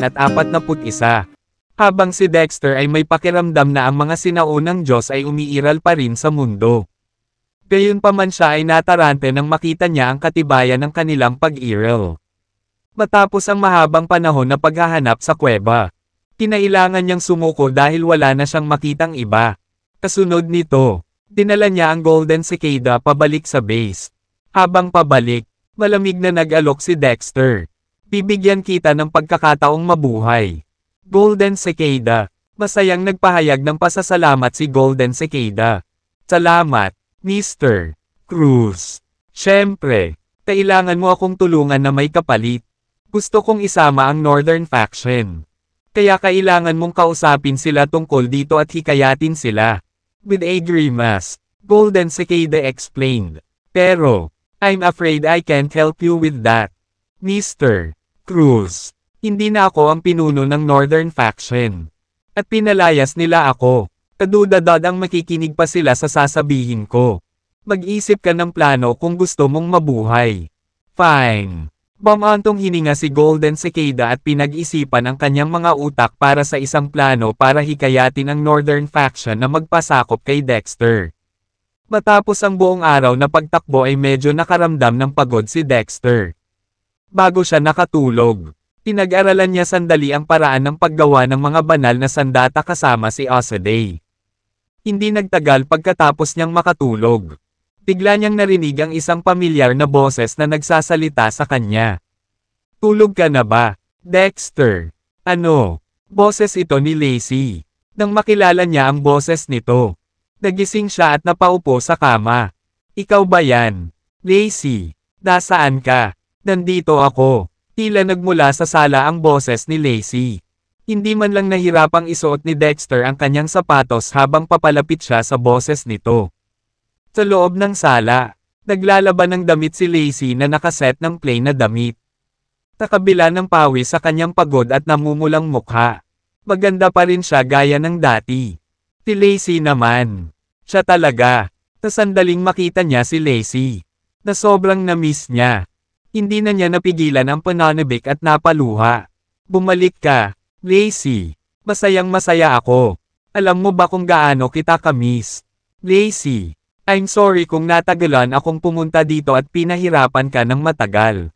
at apat na put-isa. Habang si Dexter ay may pakiramdam na ang mga sinaunang Diyos ay umiiral pa rin sa mundo. Gayunpaman siya ay natarante nang makita niya ang katibayan ng kanilang pag-iral. Matapos ang mahabang panahon na paghahanap sa kuweba, kinailangan niyang sumuko dahil wala na siyang makitang iba. Kasunod nito, dinala niya ang Golden Cicada pabalik sa base. Habang pabalik, Malamig na nag-alok si Dexter. Bibigyan kita ng pagkakataong mabuhay. Golden Cicada. Masayang nagpahayag ng pasasalamat si Golden Cicada. Salamat, Mr. Cruz. Siyempre, kailangan mo akong tulungan na may kapalit. Gusto kong isama ang Northern Faction. Kaya kailangan mong kausapin sila tungkol dito at hikayatin sila. With a grimace, Golden Cicada explained. Pero, I'm afraid I can't help you with that. Mr. Cruz, hindi na ako ang pinuno ng Northern Faction. At pinalayas nila ako. Kadudadad ang makikinig pa sila sa sasabihin ko. Mag-isip ka ng plano kung gusto mong mabuhay. Fine. Bamantong hininga si Golden Cicada at pinag-isipan ang kanyang mga utak para sa isang plano para hikayatin ang Northern Faction na magpasakop kay Dexter. Matapos ang buong araw na pagtakbo ay medyo nakaramdam ng pagod si Dexter. Bago siya nakatulog, pinag-aralan niya sandali ang paraan ng paggawa ng mga banal na sandata kasama si Osaday. Hindi nagtagal pagkatapos niyang makatulog. Bigla niyang narinig ang isang pamilyar na boses na nagsasalita sa kanya. Tulog ka na ba, Dexter? Ano? Boses ito ni Lacey. Nang makilala niya ang boses nito, Nagising siya at napaupo sa kama. Ikaw ba yan? Lacey, nasaan ka? Nandito ako. Tila nagmula sa sala ang boses ni Lacey. Hindi man lang nahirapang isuot ni Dexter ang kanyang sapatos habang papalapit siya sa boses nito. Sa loob ng sala, naglalaban ng damit si Lacey na nakaset ng plain na damit. Takabila ng pawis sa kanyang pagod at namumulang mukha, maganda pa rin siya gaya ng dati. Si Lacey naman. Siya talaga. Sa sandaling makita niya si Lacey. Na sobrang na-miss niya. Hindi na niya napigilan ang pananabik at napaluha. Bumalik ka, Lacey. Masayang masaya ako. Alam mo ba kung gaano kita kamis? Lacey. I'm sorry kung natagalan akong pumunta dito at pinahirapan ka ng matagal.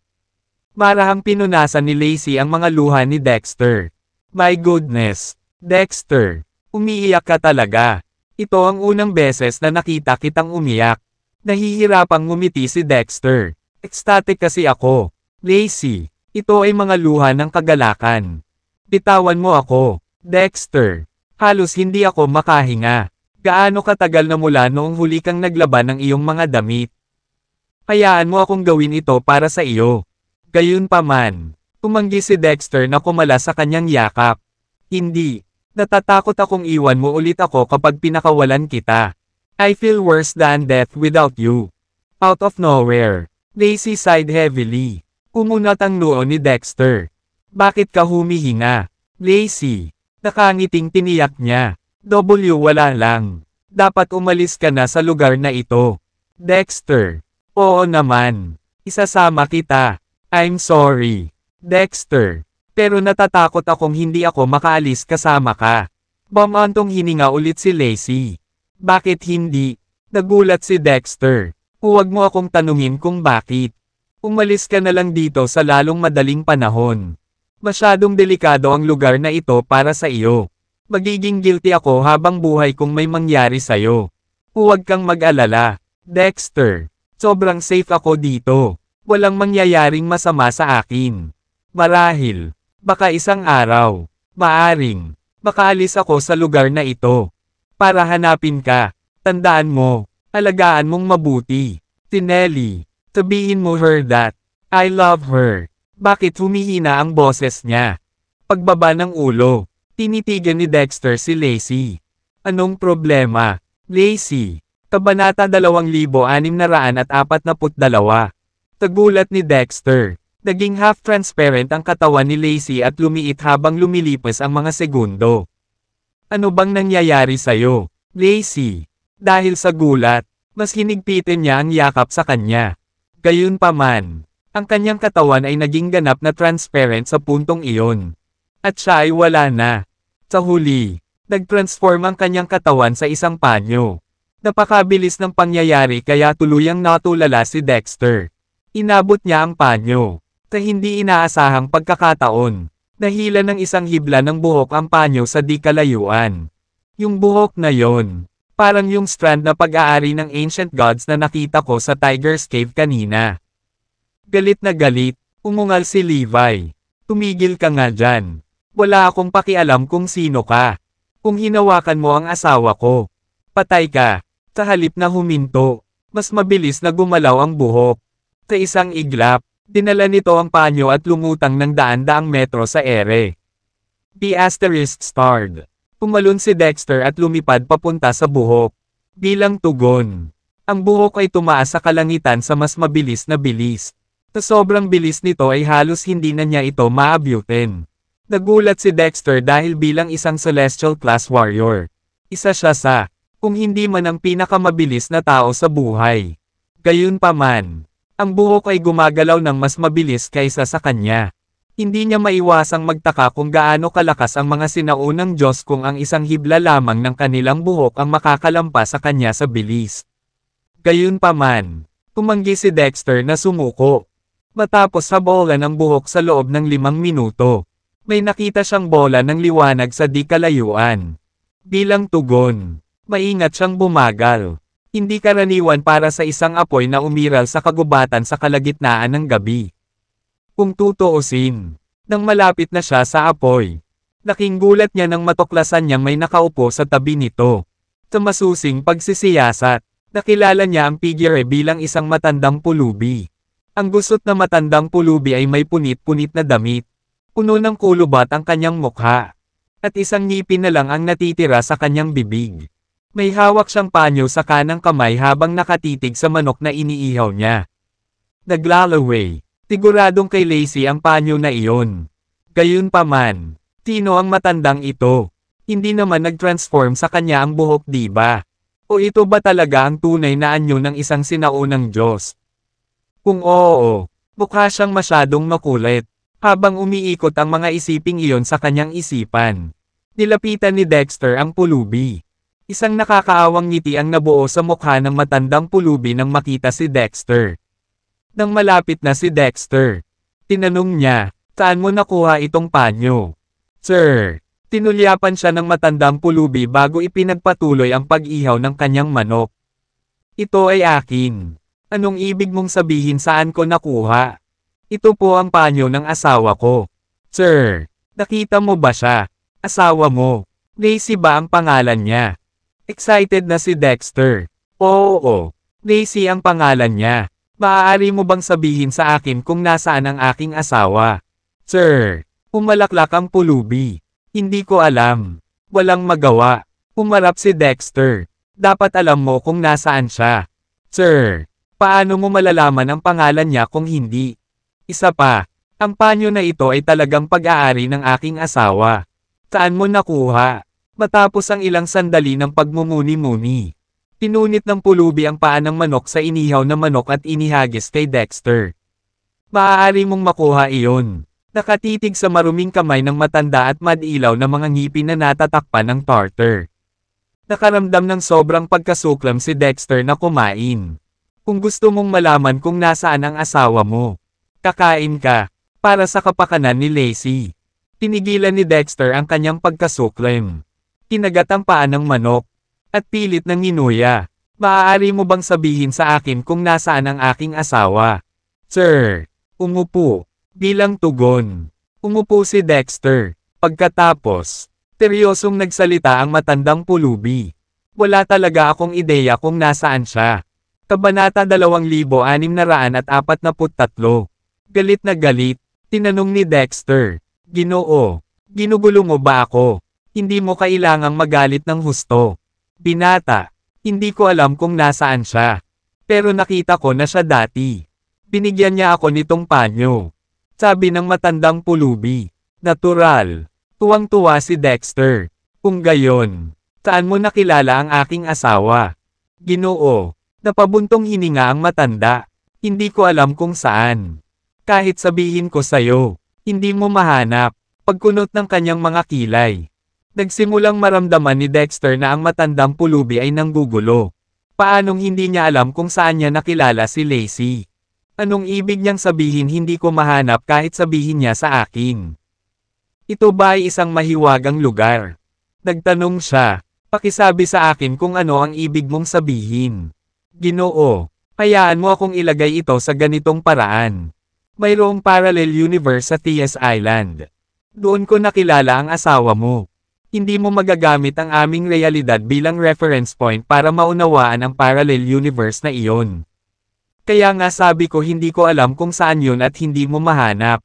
Marahang pinunasan ni Lacey ang mga luha ni Dexter. My goodness, Dexter. Umiiyak ka talaga. Ito ang unang beses na nakita kitang umiyak. Nahihirapang ngumiti si Dexter. Ecstatic kasi ako. Lacey, ito ay mga luha ng kagalakan. Bitawan mo ako, Dexter. Halos hindi ako makahinga. Gaano katagal na mula noong huli kang naglaban ng iyong mga damit? Hayaan mo akong gawin ito para sa iyo. Gayunpaman, tumanggi si Dexter na kumala sa kanyang yakap. Hindi, Natatakot akong iwan mo ulit ako kapag pinakawalan kita. I feel worse than death without you. Out of nowhere, Daisy sighed heavily. Umunat ang noo ni Dexter. Bakit ka humihinga? Daisy, nakangiting tiniyak niya. W wala lang. Dapat umalis ka na sa lugar na ito. Dexter, oo naman. Isasama kita. I'm sorry. Dexter, pero natatakot akong hindi ako makaalis kasama ka. Bumantong hininga ulit si Lacey. Bakit hindi? Nagulat si Dexter. Huwag mo akong tanungin kung bakit. Umalis ka na lang dito sa lalong madaling panahon. Masyadong delikado ang lugar na ito para sa iyo. Magiging guilty ako habang buhay kung may mangyari sa'yo. Huwag kang mag-alala, Dexter. Sobrang safe ako dito. Walang mangyayaring masama sa akin. Marahil, Baka isang araw, maaring, makaalis ako sa lugar na ito. Para hanapin ka, tandaan mo, alagaan mong mabuti. Tinelli, sabihin mo her that, I love her. Bakit humihina ang boses niya? Pagbaba ng ulo, tinitigan ni Dexter si Lacey. Anong problema, Lacey? Kabanata 2642. Tagulat ni Dexter. Naging half-transparent ang katawan ni Lacey at lumiit habang lumilipas ang mga segundo. Ano bang nangyayari sa'yo, Lacey? Dahil sa gulat, mas hinigpitin niya ang yakap sa kanya. Gayunpaman, ang kanyang katawan ay naging ganap na transparent sa puntong iyon. At siya ay wala na. Sa huli, nagtransform ang kanyang katawan sa isang panyo. Napakabilis ng pangyayari kaya tuluyang natulala si Dexter. Inabot niya ang panyo na hindi inaasahang pagkakataon. Nahila ng isang hibla ng buhok ang panyo sa di kalayuan. Yung buhok na yon, parang yung strand na pag-aari ng ancient gods na nakita ko sa Tiger's Cave kanina. Galit na galit, umungal si Levi. Tumigil ka nga dyan. Wala akong pakialam kung sino ka. Kung hinawakan mo ang asawa ko, patay ka. Sa halip na huminto, mas mabilis na gumalaw ang buhok. Sa isang iglap, Dinala nito ang panyo at lumutang ng daan-daang metro sa ere. P** starred. Pumalon si Dexter at lumipad papunta sa buhok. Bilang tugon, ang buhok ay tumaas sa kalangitan sa mas mabilis na bilis. Sa sobrang bilis nito ay halos hindi na niya ito maabutin. Nagulat si Dexter dahil bilang isang Celestial Class Warrior. Isa siya sa, kung hindi man ang pinakamabilis na tao sa buhay. Gayunpaman, ang buhok ay gumagalaw ng mas mabilis kaysa sa kanya. Hindi niya maiwasang magtaka kung gaano kalakas ang mga sinaunang Diyos kung ang isang hibla lamang ng kanilang buhok ang makakalampas sa kanya sa bilis. Gayunpaman, tumanggi si Dexter na sumuko. Matapos habolan ang buhok sa loob ng limang minuto, may nakita siyang bola ng liwanag sa di kalayuan. Bilang tugon, maingat siyang bumagal. Hindi karaniwan para sa isang apoy na umiral sa kagubatan sa kalagitnaan ng gabi. Kung tutuusin, nang malapit na siya sa apoy, laking gulat niya nang matuklasan niyang may nakaupo sa tabi nito. Sa masusing pagsisiyasat, nakilala niya ang figure bilang isang matandang pulubi. Ang gusot na matandang pulubi ay may punit-punit na damit. Puno ng kulubat ang kanyang mukha. At isang ngipin na lang ang natitira sa kanyang bibig. May hawak siyang panyo sa kanang kamay habang nakatitig sa manok na iniihaw niya. Naglalaway. Siguradong kay Lacey ang panyo na iyon. Gayunpaman, Tino ang matandang ito. Hindi naman nag-transform sa kanya ang buhok diba? O ito ba talaga ang tunay na anyo ng isang sinaunang Diyos? Kung oo, mukha siyang masyadong makulit. Habang umiikot ang mga isiping iyon sa kanyang isipan. Nilapitan ni Dexter ang pulubi. Isang nakakaawang ngiti ang nabuo sa mukha ng matandang pulubi nang makita si Dexter. Nang malapit na si Dexter, tinanong niya, saan mo nakuha itong panyo? Sir, tinulyapan siya ng matandang pulubi bago ipinagpatuloy ang pag-ihaw ng kanyang manok. Ito ay akin. Anong ibig mong sabihin saan ko nakuha? Ito po ang panyo ng asawa ko. Sir, nakita mo ba siya? Asawa mo. Daisy ba ang pangalan niya? Excited na si Dexter. Oo, oo. Daisy ang pangalan niya. Maaari mo bang sabihin sa akin kung nasaan ang aking asawa? Sir, umalaklak ang pulubi. Hindi ko alam. Walang magawa. Umarap si Dexter. Dapat alam mo kung nasaan siya. Sir, paano mo malalaman ang pangalan niya kung hindi? Isa pa, ang panyo na ito ay talagang pag-aari ng aking asawa. Saan mo nakuha? Matapos ang ilang sandali ng pagmumuni-muni, pinunit ng pulubi ang paa ng manok sa inihaw na manok at inihagis kay Dexter. Maaari mong makuha iyon. Nakatitig sa maruming kamay ng matanda at madilaw na mga ngipin na natatakpan ng tartar. Nakaramdam ng sobrang pagkasuklam si Dexter na kumain. Kung gusto mong malaman kung nasaan ang asawa mo, kakain ka, para sa kapakanan ni Lacey. Tinigilan ni Dexter ang kanyang pagkasuklam. Kinagatampaan ng manok. At pilit ng inuya. Maaari mo bang sabihin sa akin kung nasaan ang aking asawa? Sir, umupo. Bilang tugon. Umupo si Dexter. Pagkatapos, teryosong nagsalita ang matandang pulubi. Wala talaga akong ideya kung nasaan siya. Kabanata 2643. Galit na galit, tinanong ni Dexter. Ginoo, ginugulo mo ba ako? Hindi mo kailangang magalit ng husto. Binata. Hindi ko alam kung nasaan siya. Pero nakita ko na siya dati. Binigyan niya ako nitong panyo. Sabi ng matandang pulubi. Natural. Tuwang-tuwa si Dexter. Kung gayon, saan mo nakilala ang aking asawa? Ginoo, napabuntong hininga ang matanda. Hindi ko alam kung saan. Kahit sabihin ko sa'yo, hindi mo mahanap. Pagkunot ng kanyang mga kilay. Nagsimulang maramdaman ni Dexter na ang matandang pulubi ay nanggugulo. Paanong hindi niya alam kung saan niya nakilala si Lacey? Anong ibig niyang sabihin hindi ko mahanap kahit sabihin niya sa akin? Ito ba ay isang mahiwagang lugar? Nagtanong siya, pakisabi sa akin kung ano ang ibig mong sabihin. Ginoo, hayaan mo akong ilagay ito sa ganitong paraan. Mayroong parallel universe sa T.S. Island. Doon ko nakilala ang asawa mo hindi mo magagamit ang aming realidad bilang reference point para maunawaan ang parallel universe na iyon. Kaya nga sabi ko hindi ko alam kung saan yun at hindi mo mahanap.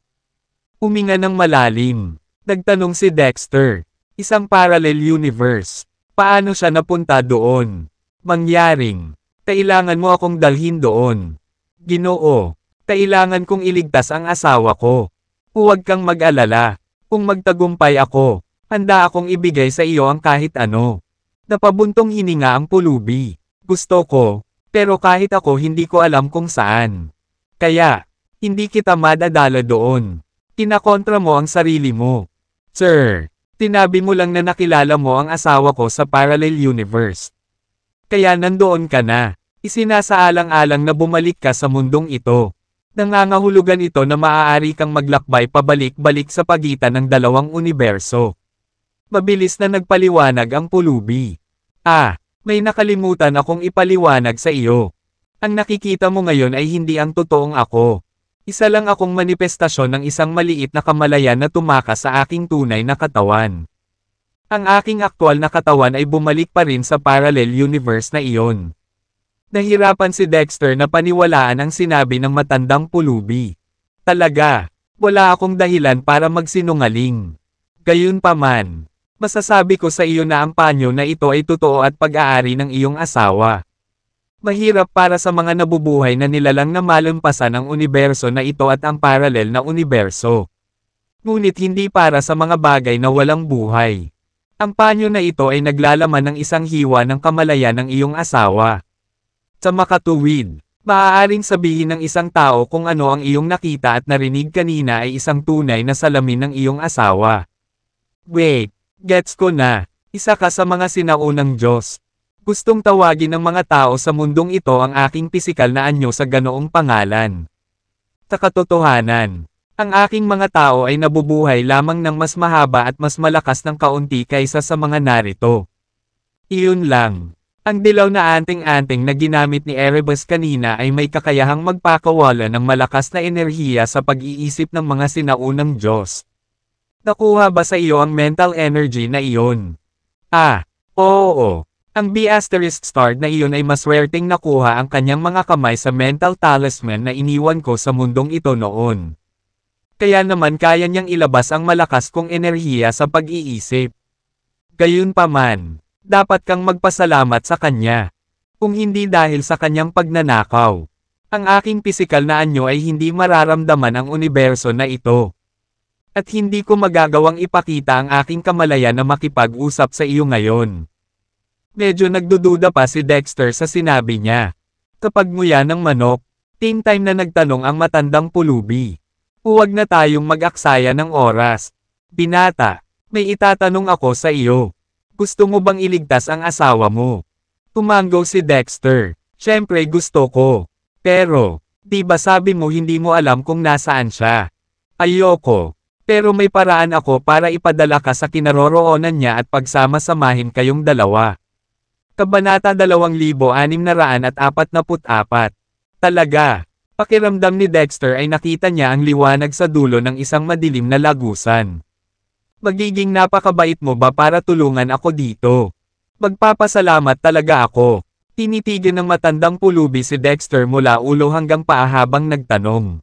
Uminga ng malalim. Nagtanong si Dexter. Isang parallel universe. Paano siya napunta doon? Mangyaring. Kailangan mo akong dalhin doon. Ginoo. Kailangan kong iligtas ang asawa ko. Huwag kang mag-alala. Kung magtagumpay ako, Handa akong ibigay sa iyo ang kahit ano. Napabuntong hininga ang pulubi. Gusto ko, pero kahit ako hindi ko alam kung saan. Kaya, hindi kita madadala doon. Kinakontra mo ang sarili mo. Sir, tinabi mo lang na nakilala mo ang asawa ko sa parallel universe. Kaya nandoon ka na. Isinasaalang-alang na bumalik ka sa mundong ito. Nangangahulugan ito na maaari kang maglakbay pabalik-balik sa pagitan ng dalawang universo. Mabilis na nagpaliwanag ang pulubi. Ah, may nakalimutan akong ipaliwanag sa iyo. Ang nakikita mo ngayon ay hindi ang totoong ako. Isa lang akong manifestasyon ng isang maliit na kamalayan na tumakas sa aking tunay na katawan. Ang aking aktwal na katawan ay bumalik pa rin sa parallel universe na iyon. Nahirapan si Dexter na paniwalaan ang sinabi ng matandang pulubi. Talaga, wala akong dahilan para magsinungaling. Gayunpaman, Masasabi ko sa iyo na ang panyo na ito ay totoo at pag-aari ng iyong asawa. Mahirap para sa mga nabubuhay na nilalang na malampasan ang universo na ito at ang paralel na universo. Ngunit hindi para sa mga bagay na walang buhay. Ang panyo na ito ay naglalaman ng isang hiwa ng kamalayan ng iyong asawa. Sa makatuwid, maaaring sabihin ng isang tao kung ano ang iyong nakita at narinig kanina ay isang tunay na salamin ng iyong asawa. Wait, Gets ko na. Isa ka sa mga sinaunang Diyos. Gustong tawagin ng mga tao sa mundong ito ang aking pisikal na anyo sa ganoong pangalan. Takatotohanan. Ang aking mga tao ay nabubuhay lamang ng mas mahaba at mas malakas ng kaunti kaysa sa mga narito. Iyon lang. Ang dilaw na anting-anting na ginamit ni Erebus kanina ay may kakayahang magpakawala ng malakas na enerhiya sa pag-iisip ng mga sinaunang Diyos. Nakuha ba sa iyo ang mental energy na iyon? Ah, oo. Ang B asterisk star na iyon ay maswerteng nakuha ang kanyang mga kamay sa mental talisman na iniwan ko sa mundong ito noon. Kaya naman kaya niyang ilabas ang malakas kong enerhiya sa pag-iisip. Gayunpaman, dapat kang magpasalamat sa kanya. Kung hindi dahil sa kanyang pagnanakaw, ang aking pisikal na anyo ay hindi mararamdaman ang universo na ito. At hindi ko magagawang ipakita ang aking kamalayan na makipag-usap sa iyo ngayon. Medyo nagdududa pa si Dexter sa sinabi niya. Kapag nguya ng manok, ting time na nagtanong ang matandang pulubi. Huwag na tayong mag-aksaya ng oras. Binata, may itatanong ako sa iyo. Gusto mo bang iligtas ang asawa mo? Tumango si Dexter. Siyempre gusto ko. Pero, di ba sabi mo hindi mo alam kung nasaan siya? Ayoko. Pero may paraan ako para ipadala ka sa kinaroroonan niya at pagsama-samahin kayong dalawa. Kabanata 2644 Talaga. Pakiramdam ni Dexter ay nakita niya ang liwanag sa dulo ng isang madilim na lagusan. Magiging napakabait mo ba para tulungan ako dito? Magpapasalamat talaga ako. Tinitigan ng matandang pulubi si Dexter mula ulo hanggang paa habang nagtanong.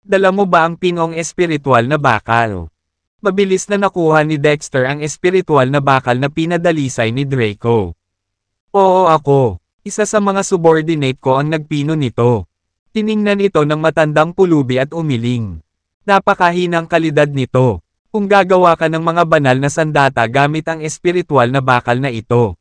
Dala mo ba ang pinong espiritual na bakal? Mabilis na nakuha ni Dexter ang espiritual na bakal na pinadalisay ni Draco. Oo ako, isa sa mga subordinate ko ang nagpino nito. Tiningnan ito ng matandang pulubi at umiling. Napakahinang kalidad nito. Kung gagawa ka ng mga banal na sandata gamit ang espiritual na bakal na ito.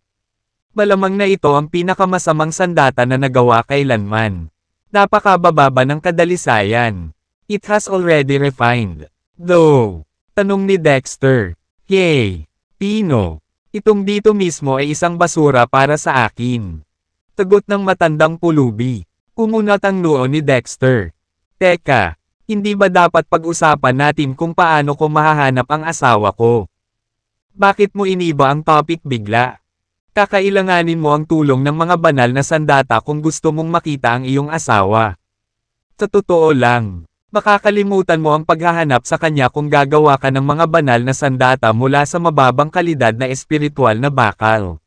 Malamang na ito ang pinakamasamang sandata na nagawa kailanman. Napakabababa ng kadalisayan. It has already refined. Though, tanong ni Dexter. Yay! Pino, itong dito mismo ay isang basura para sa akin. Tagot ng matandang pulubi. Umunat ang noo ni Dexter. Teka, hindi ba dapat pag-usapan natin kung paano ko mahahanap ang asawa ko? Bakit mo iniba ang topic bigla? Kakailanganin mo ang tulong ng mga banal na sandata kung gusto mong makita ang iyong asawa. Sa totoo lang, Makakalimutan mo ang paghahanap sa kanya kung gagawa ka ng mga banal na sandata mula sa mababang kalidad na espiritual na bakal.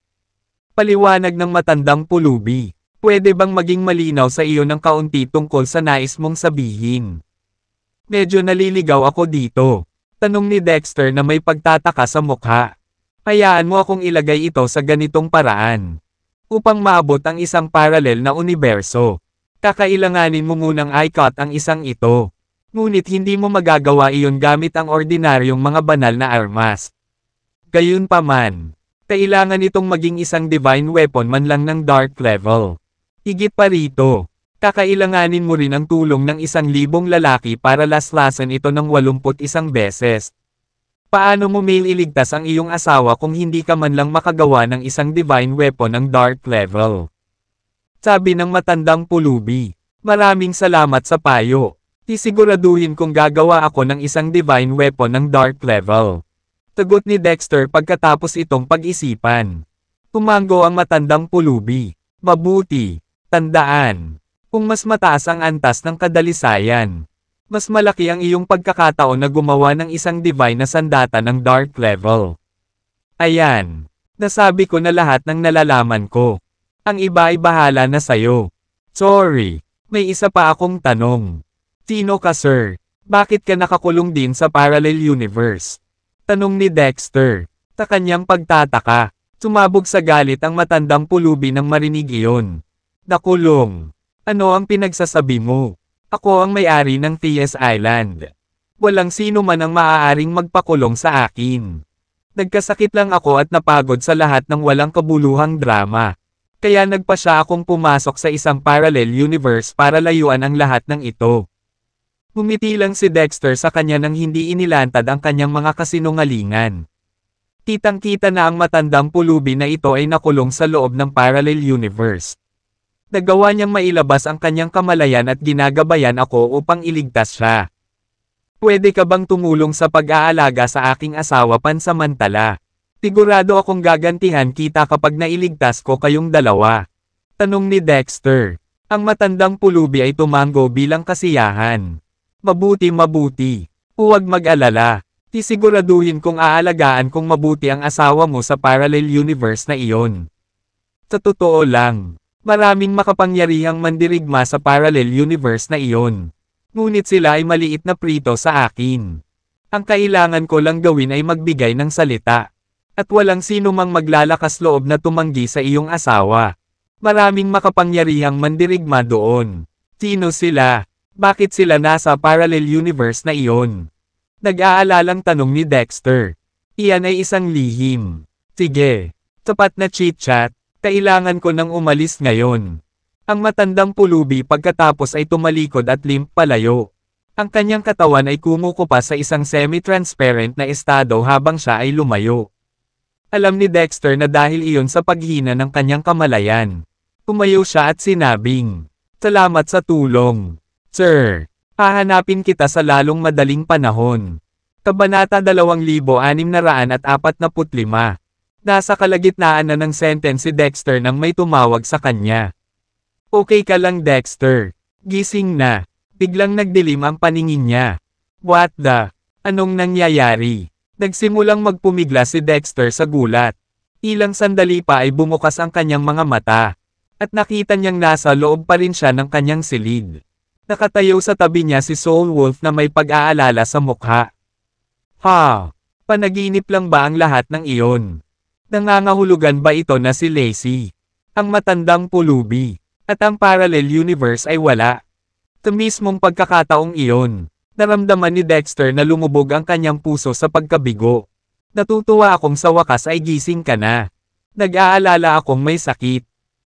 Paliwanag ng matandang pulubi. Pwede bang maging malinaw sa iyo ng kaunti tungkol sa nais mong sabihin? Medyo naliligaw ako dito. Tanong ni Dexter na may pagtataka sa mukha. Hayaan mo akong ilagay ito sa ganitong paraan. Upang maabot ang isang paralel na universo, kakailanganin mo munang i-cut ang isang ito. Ngunit hindi mo magagawa iyon gamit ang ordinaryong mga banal na armas. Gayunpaman, kailangan itong maging isang divine weapon man lang ng dark level. Higit pa rito, kakailanganin mo rin ang tulong ng isang libong lalaki para laslasan ito ng 81 beses. Paano mo may iligtas ang iyong asawa kung hindi ka man lang makagawa ng isang divine weapon ng dark level? sabi ng matandang pulubi. Maraming salamat sa payo. Tisiguraduhin kong gagawa ako ng isang divine weapon ng dark level. Tagot ni Dexter pagkatapos itong pag-isipan. Tumango ang matandang pulubi. Mabuti. Tandaan. Kung mas mataas ang antas ng kadalisayan, mas malaki ang iyong pagkakataon na gumawa ng isang divine na sandata ng dark level. Ayan. Nasabi ko na lahat ng nalalaman ko. Ang iba ay bahala na sa'yo. Sorry. May isa pa akong tanong. Tino ka sir? Bakit ka nakakulong din sa parallel universe? Tanong ni Dexter. Ta kanyang pagtataka. Sumabog sa galit ang matandang pulubi ng marinig iyon. Nakulong. Ano ang pinagsasabi mo? Ako ang may-ari ng TS Island. Walang sino man ang maaaring magpakulong sa akin. Nagkasakit lang ako at napagod sa lahat ng walang kabuluhang drama. Kaya nagpasya akong pumasok sa isang parallel universe para layuan ang lahat ng ito. Humiti lang si Dexter sa kanya nang hindi inilantad ang kanyang mga kasinungalingan. Kitang-kita na ang matandang pulubi na ito ay nakulong sa loob ng parallel universe. Nagawa niyang mailabas ang kanyang kamalayan at ginagabayan ako upang iligtas siya. Pwede ka bang tumulong sa pag-aalaga sa aking asawa pansamantala? Sigurado akong gagantihan kita kapag nailigtas ko kayong dalawa. Tanong ni Dexter. Ang matandang pulubi ay tumango bilang kasiyahan. Mabuti mabuti. Huwag mag-alala. Tisiguraduhin kong aalagaan kung mabuti ang asawa mo sa parallel universe na iyon. Sa totoo lang, maraming makapangyarihang mandirigma sa parallel universe na iyon. Ngunit sila ay maliit na prito sa akin. Ang kailangan ko lang gawin ay magbigay ng salita. At walang sino mang maglalakas loob na tumanggi sa iyong asawa. Maraming makapangyarihang mandirigma doon. Sino sila? Bakit sila nasa parallel universe na iyon? Nag-aalalang tanong ni Dexter. Iyan ay isang lihim. Sige. Sapat na chit-chat, kailangan ko nang umalis ngayon. Ang matandang pulubi pagkatapos ay tumalikod at limp palayo. Ang kanyang katawan ay kumuko sa isang semi-transparent na estado habang siya ay lumayo. Alam ni Dexter na dahil iyon sa paghina ng kanyang kamalayan. Umayaw siya at sinabing, Salamat sa tulong. Sir, hahanapin kita sa lalong madaling panahon. Kabanata 2645 Nasa kalagitnaan na ng sentence si Dexter nang may tumawag sa kanya. Okay ka lang Dexter. Gising na. Biglang nagdilim ang paningin niya. What the? Anong nangyayari? Nagsimulang magpumigla si Dexter sa gulat. Ilang sandali pa ay bumukas ang kanyang mga mata. At nakita niyang nasa loob pa rin siya ng kanyang silid. Nakatayo sa tabi niya si Soul Wolf na may pag-aalala sa mukha. Ha! Panaginip lang ba ang lahat ng iyon? Nangangahulugan ba ito na si Lacey? Ang matandang pulubi. At ang parallel universe ay wala. Ito mismong pagkakataong iyon. Naramdaman ni Dexter na lumubog ang kanyang puso sa pagkabigo. Natutuwa akong sa wakas ay gising ka na. Nag-aalala akong may sakit.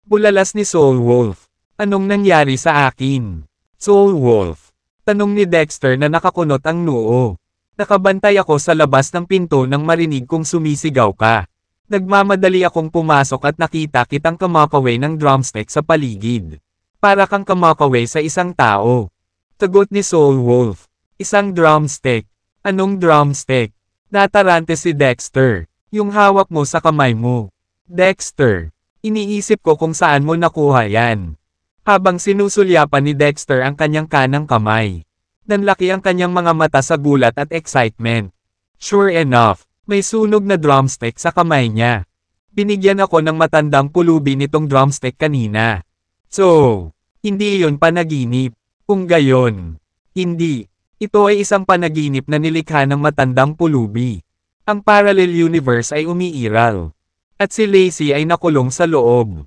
Bulalas ni Soul Wolf. Anong nangyari sa akin? Soul Wolf. Tanong ni Dexter na nakakunot ang noo. Nakabantay ako sa labas ng pinto nang marinig kong sumisigaw ka. Nagmamadali akong pumasok at nakita kitang kamakaway ng drumstick sa paligid. Para kang kamakaway sa isang tao. Sagot ni Soul Wolf. Isang drumstick. Anong drumstick? Natarante si Dexter. Yung hawak mo sa kamay mo. Dexter. Iniisip ko kung saan mo nakuha yan. Habang sinusulyapan ni Dexter ang kanyang kanang kamay. Nanlaki ang kanyang mga mata sa gulat at excitement. Sure enough, may sunog na drumstick sa kamay niya. Binigyan ako ng matandang pulubi nitong drumstick kanina. So, hindi yon panaginip. Kung gayon, hindi, ito ay isang panaginip na nilikha ng matandang pulubi. Ang parallel universe ay umiiral. At si Lacey ay nakulong sa loob.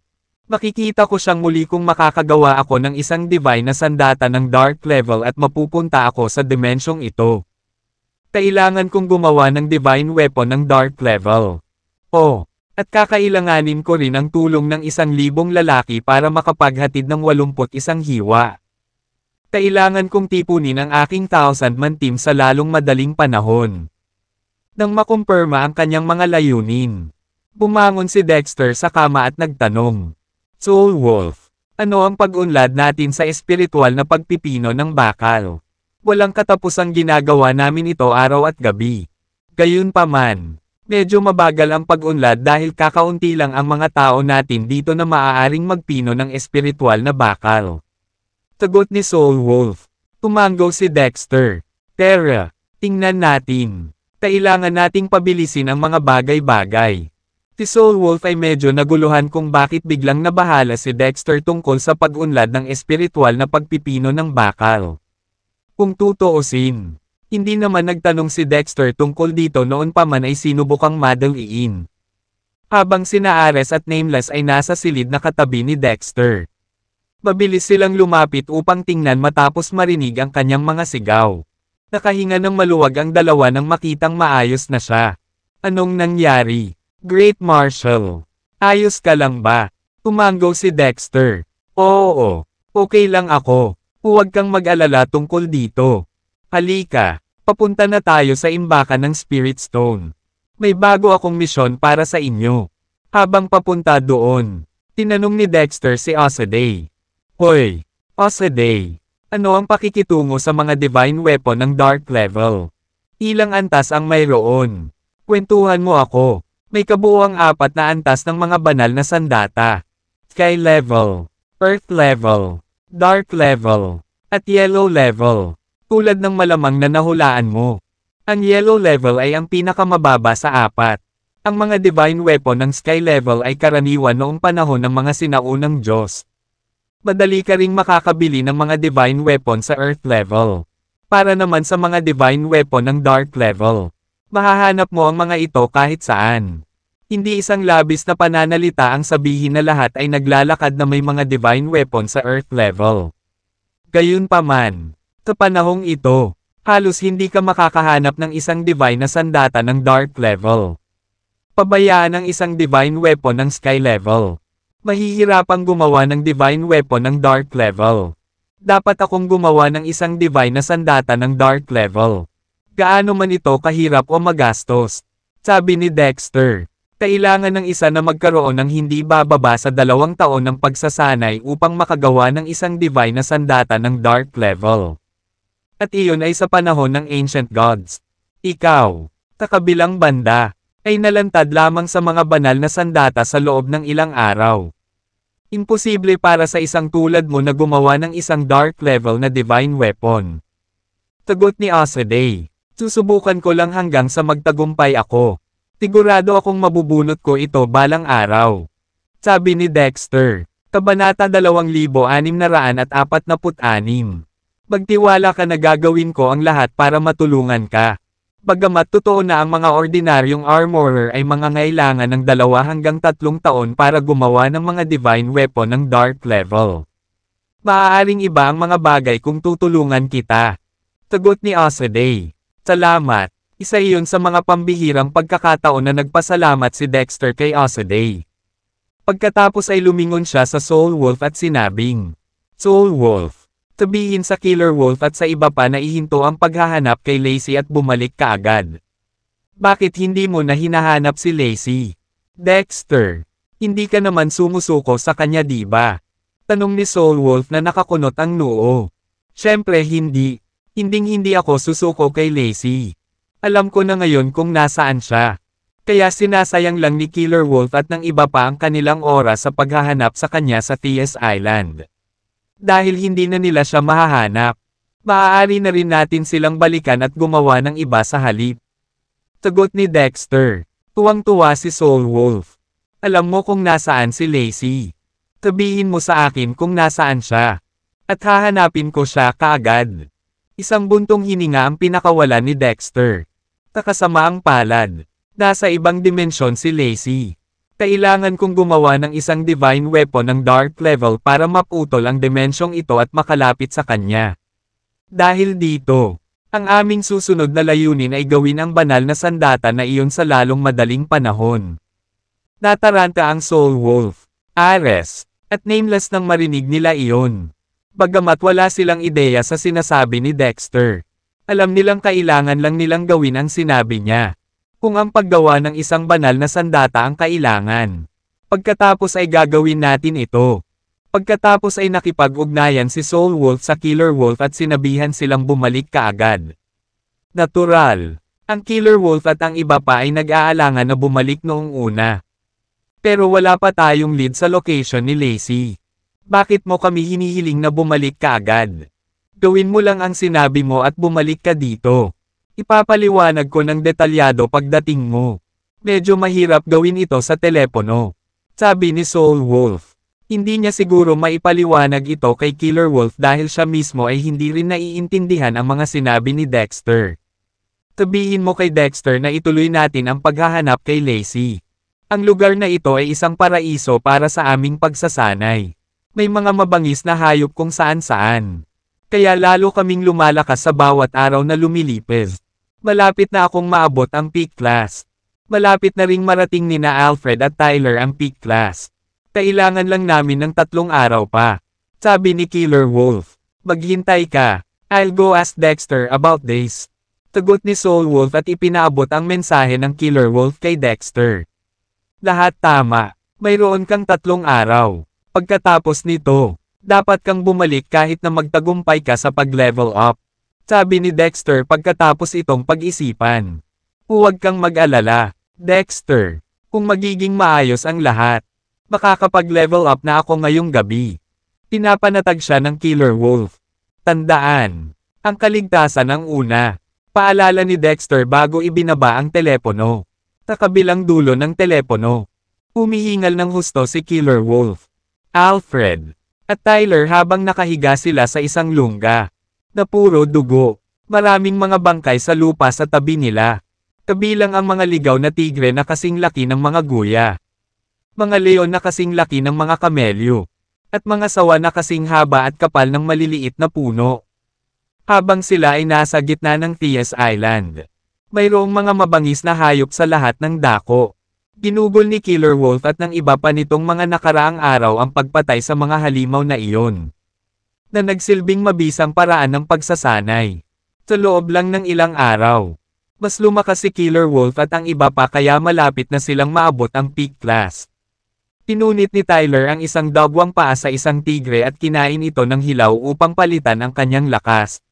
Makikita ko siyang muli kung makakagawa ako ng isang divine na sandata ng dark level at mapupunta ako sa dimensyong ito. Kailangan kong gumawa ng divine weapon ng dark level. Oh, at kakailanganin ko rin ang tulong ng isang libong lalaki para makapaghatid ng walumpot isang hiwa. Kailangan kong tipunin ang aking thousand man team sa lalong madaling panahon. Nang makumpirma ang kanyang mga layunin, bumangon si Dexter sa kama at nagtanong. Soul Wolf, ano ang pag-unlad natin sa espiritual na pagpipino ng bakal? Walang katapusang ginagawa namin ito araw at gabi. Gayunpaman, medyo mabagal ang pag-unlad dahil kakaunti lang ang mga tao natin dito na maaaring magpino ng espiritual na bakal. Tagot ni Soul Wolf. Tumango si Dexter. Terra, tingnan natin. Kailangan nating pabilisin ang mga bagay-bagay. Si Soul Wolf ay medyo naguluhan kung bakit biglang nabahala si Dexter tungkol sa pag-unlad ng espiritual na pagpipino ng bakal. Kung tutuusin, hindi naman nagtanong si Dexter tungkol dito noon pa man ay sinubukang madaliin. Habang sina Ares at Nameless ay nasa silid na katabi ni Dexter. Mabilis silang lumapit upang tingnan matapos marinig ang kanyang mga sigaw. Nakahinga ng maluwag ang dalawa nang makitang maayos na siya. Anong nangyari? Great Marshal. Ayos ka lang ba? Tumango si Dexter. Oo, okay lang ako. Huwag kang mag-alala tungkol dito. Halika, papunta na tayo sa imbaka ng Spirit Stone. May bago akong misyon para sa inyo. Habang papunta doon, tinanong ni Dexter si Osaday. Hoy! Us day! Ano ang pakikitungo sa mga divine weapon ng dark level? Ilang antas ang mayroon? Kwentuhan mo ako. May kabuoang apat na antas ng mga banal na sandata. Sky level, Earth level, Dark level, at Yellow level. Tulad ng malamang na nahulaan mo. Ang Yellow level ay ang pinakamababa sa apat. Ang mga divine weapon ng Sky level ay karaniwan noong panahon ng mga sinaunang Diyos madali ka ring makakabili ng mga divine weapon sa earth level. Para naman sa mga divine weapon ng dark level. Mahahanap mo ang mga ito kahit saan. Hindi isang labis na pananalita ang sabihin na lahat ay naglalakad na may mga divine weapon sa earth level. Gayunpaman, sa panahong ito, halos hindi ka makakahanap ng isang divine na sandata ng dark level. Pabayaan ang isang divine weapon ng sky level mahihirapang gumawa ng divine weapon ng dark level. Dapat akong gumawa ng isang divine na sandata ng dark level. Gaano man ito kahirap o magastos. Sabi ni Dexter, kailangan ng isa na magkaroon ng hindi bababa sa dalawang taon ng pagsasanay upang makagawa ng isang divine na sandata ng dark level. At iyon ay sa panahon ng ancient gods. Ikaw, takabilang banda, ay nalantad lamang sa mga banal na sandata sa loob ng ilang araw. Imposible para sa isang tulad mo na gumawa ng isang dark level na divine weapon. Tagot ni Asaday. Susubukan ko lang hanggang sa magtagumpay ako. Sigurado akong mabubunot ko ito balang araw. Sabi ni Dexter. Kabanata 2646. Pagtiwala ka na gagawin ko ang lahat para matulungan ka. Bagamat totoo na ang mga ordinaryong armorer ay mga ngailangan ng dalawa hanggang tatlong taon para gumawa ng mga divine weapon ng dark level. Maaaring iba ang mga bagay kung tutulungan kita. Tugot ni Osaday. Salamat. Isa iyon sa mga pambihirang pagkakataon na nagpasalamat si Dexter kay Osaday. Pagkatapos ay lumingon siya sa Soul Wolf at sinabing, Soul Wolf, Sabihin sa Killer Wolf at sa iba pa na ihinto ang paghahanap kay Lacey at bumalik ka agad. Bakit hindi mo na hinahanap si Lacey? Dexter, hindi ka naman sumusuko sa kanya diba? Tanong ni Soul Wolf na nakakunot ang noo. Siyempre hindi. Hinding hindi ako susuko kay Lacey. Alam ko na ngayon kung nasaan siya. Kaya sinasayang lang ni Killer Wolf at ng iba pa ang kanilang oras sa paghahanap sa kanya sa TS Island. Dahil hindi na nila siya mahahanap. Maaari na rin natin silang balikan at gumawa ng iba sa halip. Tugot ni Dexter. Tuwang-tuwa si Soul Wolf. Alam mo kung nasaan si Lacey. Tabihin mo sa akin kung nasaan siya. At hahanapin ko siya kaagad. Isang buntong hininga ang pinakawalan ni Dexter. Takasama ang palad. Nasa ibang dimensyon si Lacey. Kailangan kong gumawa ng isang divine weapon ng dark level para maputol ang dimensyong ito at makalapit sa kanya. Dahil dito, ang aming susunod na layunin ay gawin ang banal na sandata na iyon sa lalong madaling panahon. Nataranta ang Soul Wolf, Ares, at nameless nang marinig nila iyon. Bagamat wala silang ideya sa sinasabi ni Dexter. Alam nilang kailangan lang nilang gawin ang sinabi niya kung ang paggawa ng isang banal na sandata ang kailangan. Pagkatapos ay gagawin natin ito. Pagkatapos ay nakipag-ugnayan si Soul Wolf sa Killer Wolf at sinabihan silang bumalik kaagad. Natural. Ang Killer Wolf at ang iba pa ay nag-aalangan na bumalik noong una. Pero wala pa tayong lead sa location ni Lacey. Bakit mo kami hinihiling na bumalik kaagad? Gawin mo lang ang sinabi mo at bumalik ka dito. Ipapaliwanag ko ng detalyado pagdating mo. Medyo mahirap gawin ito sa telepono. Sabi ni Soul Wolf. Hindi niya siguro maipaliwanag ito kay Killer Wolf dahil siya mismo ay hindi rin naiintindihan ang mga sinabi ni Dexter. Sabihin mo kay Dexter na ituloy natin ang paghahanap kay Lacey. Ang lugar na ito ay isang paraiso para sa aming pagsasanay. May mga mabangis na hayop kung saan saan. Kaya lalo kaming lumalakas sa bawat araw na lumilipid. Malapit na akong maabot ang peak class. Malapit na ring marating ni na Alfred at Tyler ang peak class. Kailangan lang namin ng tatlong araw pa. Sabi ni Killer Wolf. Maghintay ka. I'll go ask Dexter about this. Tugot ni Soul Wolf at ipinaabot ang mensahe ng Killer Wolf kay Dexter. Lahat tama. Mayroon kang tatlong araw. Pagkatapos nito, dapat kang bumalik kahit na magtagumpay ka sa pag-level up sabi ni Dexter pagkatapos itong pag-isipan. Huwag kang mag-alala, Dexter. Kung magiging maayos ang lahat, makakapag-level up na ako ngayong gabi. Pinapanatag siya ng Killer Wolf. Tandaan, ang kaligtasan ang una. Paalala ni Dexter bago ibinaba ang telepono. Sa kabilang dulo ng telepono, humihingal ng husto si Killer Wolf, Alfred, at Tyler habang nakahiga sila sa isang lungga na puro dugo. Maraming mga bangkay sa lupa sa tabi nila. Kabilang ang mga ligaw na tigre na kasing laki ng mga guya. Mga leon na kasing laki ng mga kamelyo. At mga sawa na kasing haba at kapal ng maliliit na puno. Habang sila ay nasa gitna ng Theas Island. Mayroong mga mabangis na hayop sa lahat ng dako. Ginugol ni Killer Wolf at ng iba pa nitong mga nakaraang araw ang pagpatay sa mga halimaw na iyon na nagsilbing mabisang paraan ng pagsasanay. Sa loob lang ng ilang araw, mas lumakas si Killer Wolf at ang iba pa kaya malapit na silang maabot ang peak class. Pinunit ni Tyler ang isang dabwang paa sa isang tigre at kinain ito ng hilaw upang palitan ang kanyang lakas.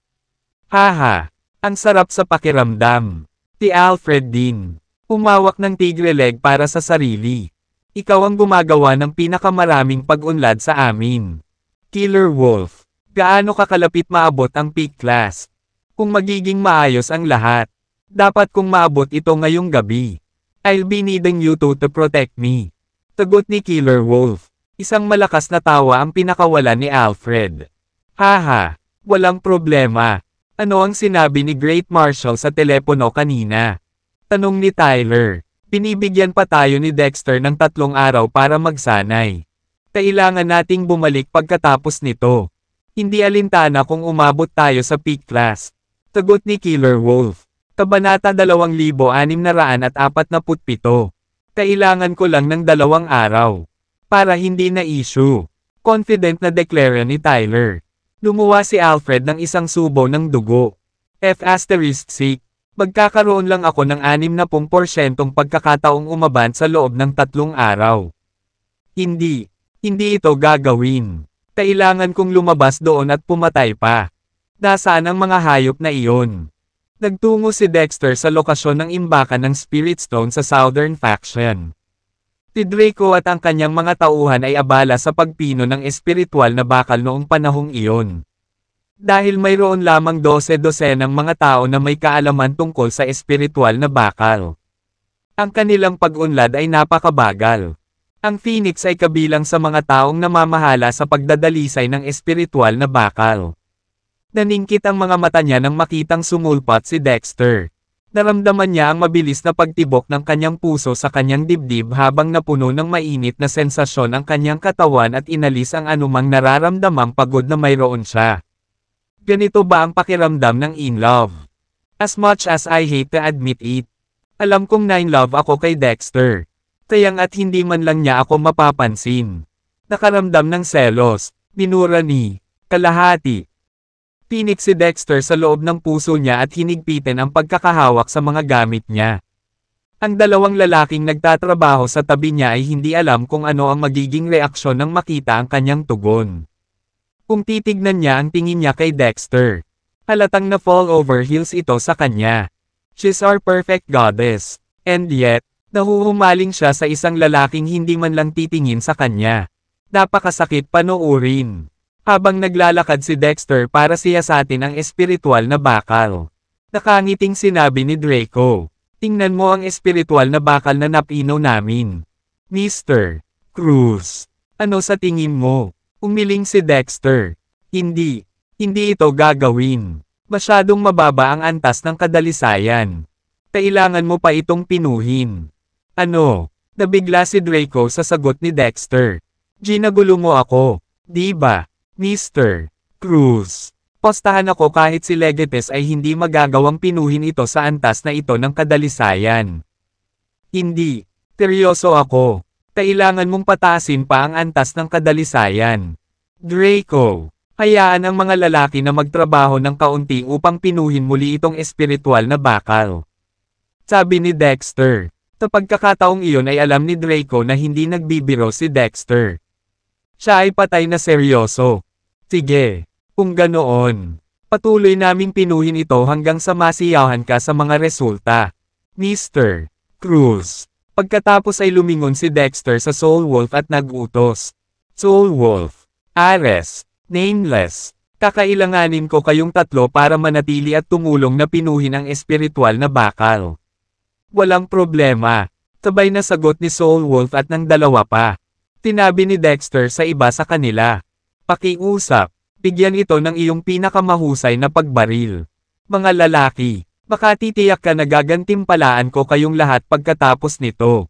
Haha! Ang sarap sa pakiramdam. Ti Alfred Dean. Umawak ng tigre leg para sa sarili. Ikaw ang gumagawa ng pinakamaraming pag-unlad sa amin. Killer Wolf. Gaano kakalapit maabot ang peak class? Kung magiging maayos ang lahat. Dapat kong maabot ito ngayong gabi. I'll be needing you to, to protect me. Tagot ni Killer Wolf. Isang malakas na tawa ang pinakawala ni Alfred. Haha, walang problema. Ano ang sinabi ni Great Marshall sa telepono kanina? Tanong ni Tyler. Pinibigyan pa tayo ni Dexter ng tatlong araw para magsanay. Kailangan nating bumalik pagkatapos nito. Hindi alintana kung umabot tayo sa peak class. Tagot ni Killer Wolf. Kabanata 2647. Kailangan ko lang ng dalawang araw. Para hindi na issue. Confident na deklara ni Tyler. Lumuwa si Alfred ng isang subo ng dugo. F asterisk seek. Magkakaroon lang ako ng 60% pagkakataong umaban sa loob ng tatlong araw. Hindi. Hindi ito gagawin. Kailangan kong lumabas doon at pumatay pa. Dasaan ang mga hayop na iyon? Nagtungo si Dexter sa lokasyon ng imbakan ng Spirit Stone sa Southern Faction. Si Draco at ang kanyang mga tauhan ay abala sa pagpino ng espiritual na bakal noong panahong iyon. Dahil mayroon lamang 12-12 ng mga tao na may kaalaman tungkol sa espiritual na bakal. Ang kanilang pag-unlad ay napakabagal. Ang phoenix ay kabilang sa mga taong namamahala sa pagdadalisay ng espiritual na bakal. Naningkit ang mga mata niya nang makitang sumulpot si Dexter. Naramdaman niya ang mabilis na pagtibok ng kanyang puso sa kanyang dibdib habang napuno ng mainit na sensasyon ang kanyang katawan at inalis ang anumang nararamdamang pagod na mayroon siya. Ganito ba ang pakiramdam ng in love? As much as I hate to admit it. Alam kong na in love ako kay Dexter. Tayang at hindi man lang niya ako mapapansin. Nakaramdam ng selos, minura ni, kalahati. Tinik si Dexter sa loob ng puso niya at hinigpitin ang pagkakahawak sa mga gamit niya. Ang dalawang lalaking nagtatrabaho sa tabi niya ay hindi alam kung ano ang magiging reaksyon nang makita ang kanyang tugon. Kung titignan niya ang tingin niya kay Dexter, halatang na fall over heels ito sa kanya. She's our perfect goddess. And yet, Nahuhumaling siya sa isang lalaking hindi man lang titingin sa kanya. Napakasakit panoorin. Habang naglalakad si Dexter para siya sa atin ang espiritual na bakal. Nakangiting sinabi ni Draco. Tingnan mo ang espiritual na bakal na napino namin. Mr. Cruz. Ano sa tingin mo? Umiling si Dexter. Hindi. Hindi ito gagawin. Masyadong mababa ang antas ng kadalisayan. Kailangan mo pa itong pinuhin. Ano? Nabigla si Draco sa sagot ni Dexter. Ginagulo mo ako. Diba? Mr. Cruz. Postahan ako kahit si Legetes ay hindi magagawang pinuhin ito sa antas na ito ng kadalisayan. Hindi. Seryoso ako. Kailangan mong pataasin pa ang antas ng kadalisayan. Draco. Hayaan ang mga lalaki na magtrabaho ng kaunti upang pinuhin muli itong espiritual na bakal. Sabi ni Dexter. Sa pagkakataong iyon ay alam ni Draco na hindi nagbibiro si Dexter. Siya ay patay na seryoso. Sige, kung ganoon, patuloy naming pinuhin ito hanggang sa masiyahan ka sa mga resulta. Mr. Cruz. Pagkatapos ay lumingon si Dexter sa Soul Wolf at nagutos. Soul Wolf. Ares. Nameless. Kakailanganin ko kayong tatlo para manatili at tumulong na pinuhin ang espiritual na bakal. Walang problema. Tabay na sagot ni Soul Wolf at ng dalawa pa. Tinabi ni Dexter sa iba sa kanila. Pakiusap. Bigyan ito ng iyong pinakamahusay na pagbaril. Mga lalaki, baka titiyak ka na gagantimpalaan ko kayong lahat pagkatapos nito.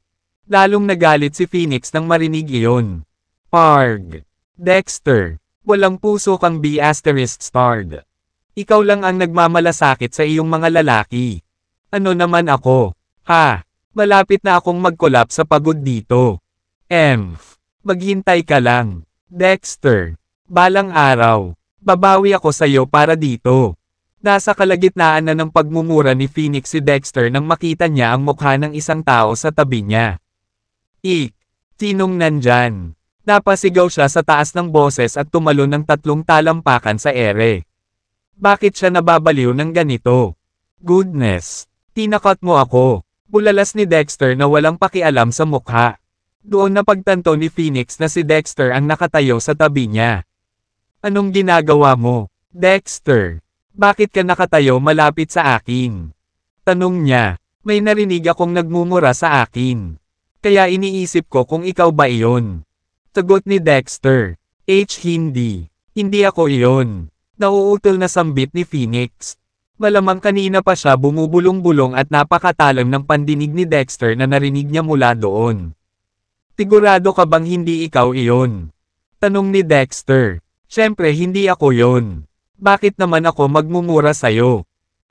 Lalong nagalit si Phoenix nang marinig iyon. Parg. Dexter. Walang puso kang B asterisk starred. Ikaw lang ang nagmamalasakit sa iyong mga lalaki. Ano naman ako? Ah, malapit na akong mag-collapse sa pagod dito. M. Maghintay ka lang. Dexter. Balang araw. Babawi ako sa iyo para dito. Nasa kalagitnaan na ng pagmumura ni Phoenix si Dexter nang makita niya ang mukha ng isang tao sa tabi niya. Ik. Sinong nandyan? Napasigaw siya sa taas ng boses at tumalo ng tatlong talampakan sa ere. Bakit siya nababaliw ng ganito? Goodness! Tinakot mo ako. Bulalas ni Dexter na walang pakialam sa mukha. Doon na pagtanto ni Phoenix na si Dexter ang nakatayo sa tabi niya. Anong ginagawa mo, Dexter? Bakit ka nakatayo malapit sa akin? Tanong niya, may narinig akong nagmumura sa akin. Kaya iniisip ko kung ikaw ba iyon. Sagot ni Dexter, H. Hindi. Hindi ako iyon. Nauutol na sambit ni Phoenix. Malamang kanina pa siya bumubulong-bulong at napakatalam ng pandinig ni Dexter na narinig niya mula doon. Tigurado ka bang hindi ikaw iyon? Tanong ni Dexter. Siyempre hindi ako yon. Bakit naman ako magmumura sa'yo?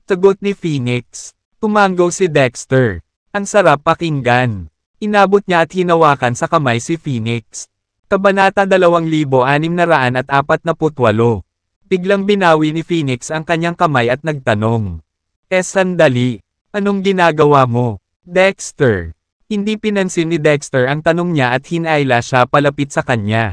Sagot ni Phoenix. Tumango si Dexter. Ang sarap pakinggan. Inabot niya at hinawakan sa kamay si Phoenix. Kabanata 2648 Biglang binawi ni Phoenix ang kanyang kamay at nagtanong. Eh sandali, anong ginagawa mo? Dexter. Hindi pinansin ni Dexter ang tanong niya at hinaila siya palapit sa kanya.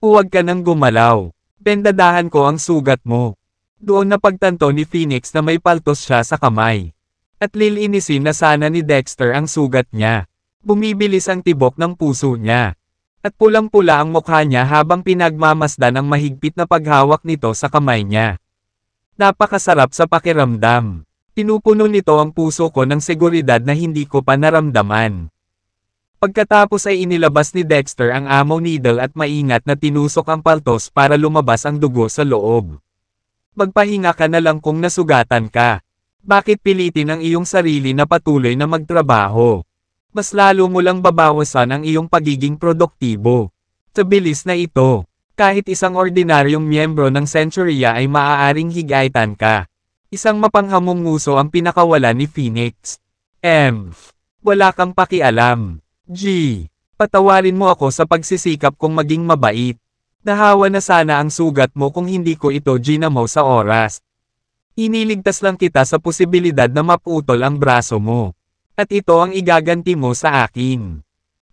Huwag ka nang gumalaw. Pendadahan ko ang sugat mo. Doon napagtanto ni Phoenix na may paltos siya sa kamay. At lilinisin na sana ni Dexter ang sugat niya. Bumibilis ang tibok ng puso niya at pulang-pula ang mukha niya habang pinagmamasdan ang mahigpit na paghawak nito sa kamay niya. Napakasarap sa pakiramdam. Pinupuno nito ang puso ko ng seguridad na hindi ko pa naramdaman. Pagkatapos ay inilabas ni Dexter ang amo needle at maingat na tinusok ang paltos para lumabas ang dugo sa loob. Magpahinga ka na lang kung nasugatan ka. Bakit pilitin ang iyong sarili na patuloy na magtrabaho? mas lalo mo lang babawasan ang iyong pagiging produktibo. Sa bilis na ito, kahit isang ordinaryong miyembro ng Centuria ay maaaring higaitan ka. Isang mapanghamong nguso ang pinakawala ni Phoenix. M. Wala kang pakialam. G. Patawarin mo ako sa pagsisikap kong maging mabait. Nahawa na sana ang sugat mo kung hindi ko ito ginamaw sa oras. Iniligtas lang kita sa posibilidad na maputol ang braso mo. At ito ang igaganti mo sa akin.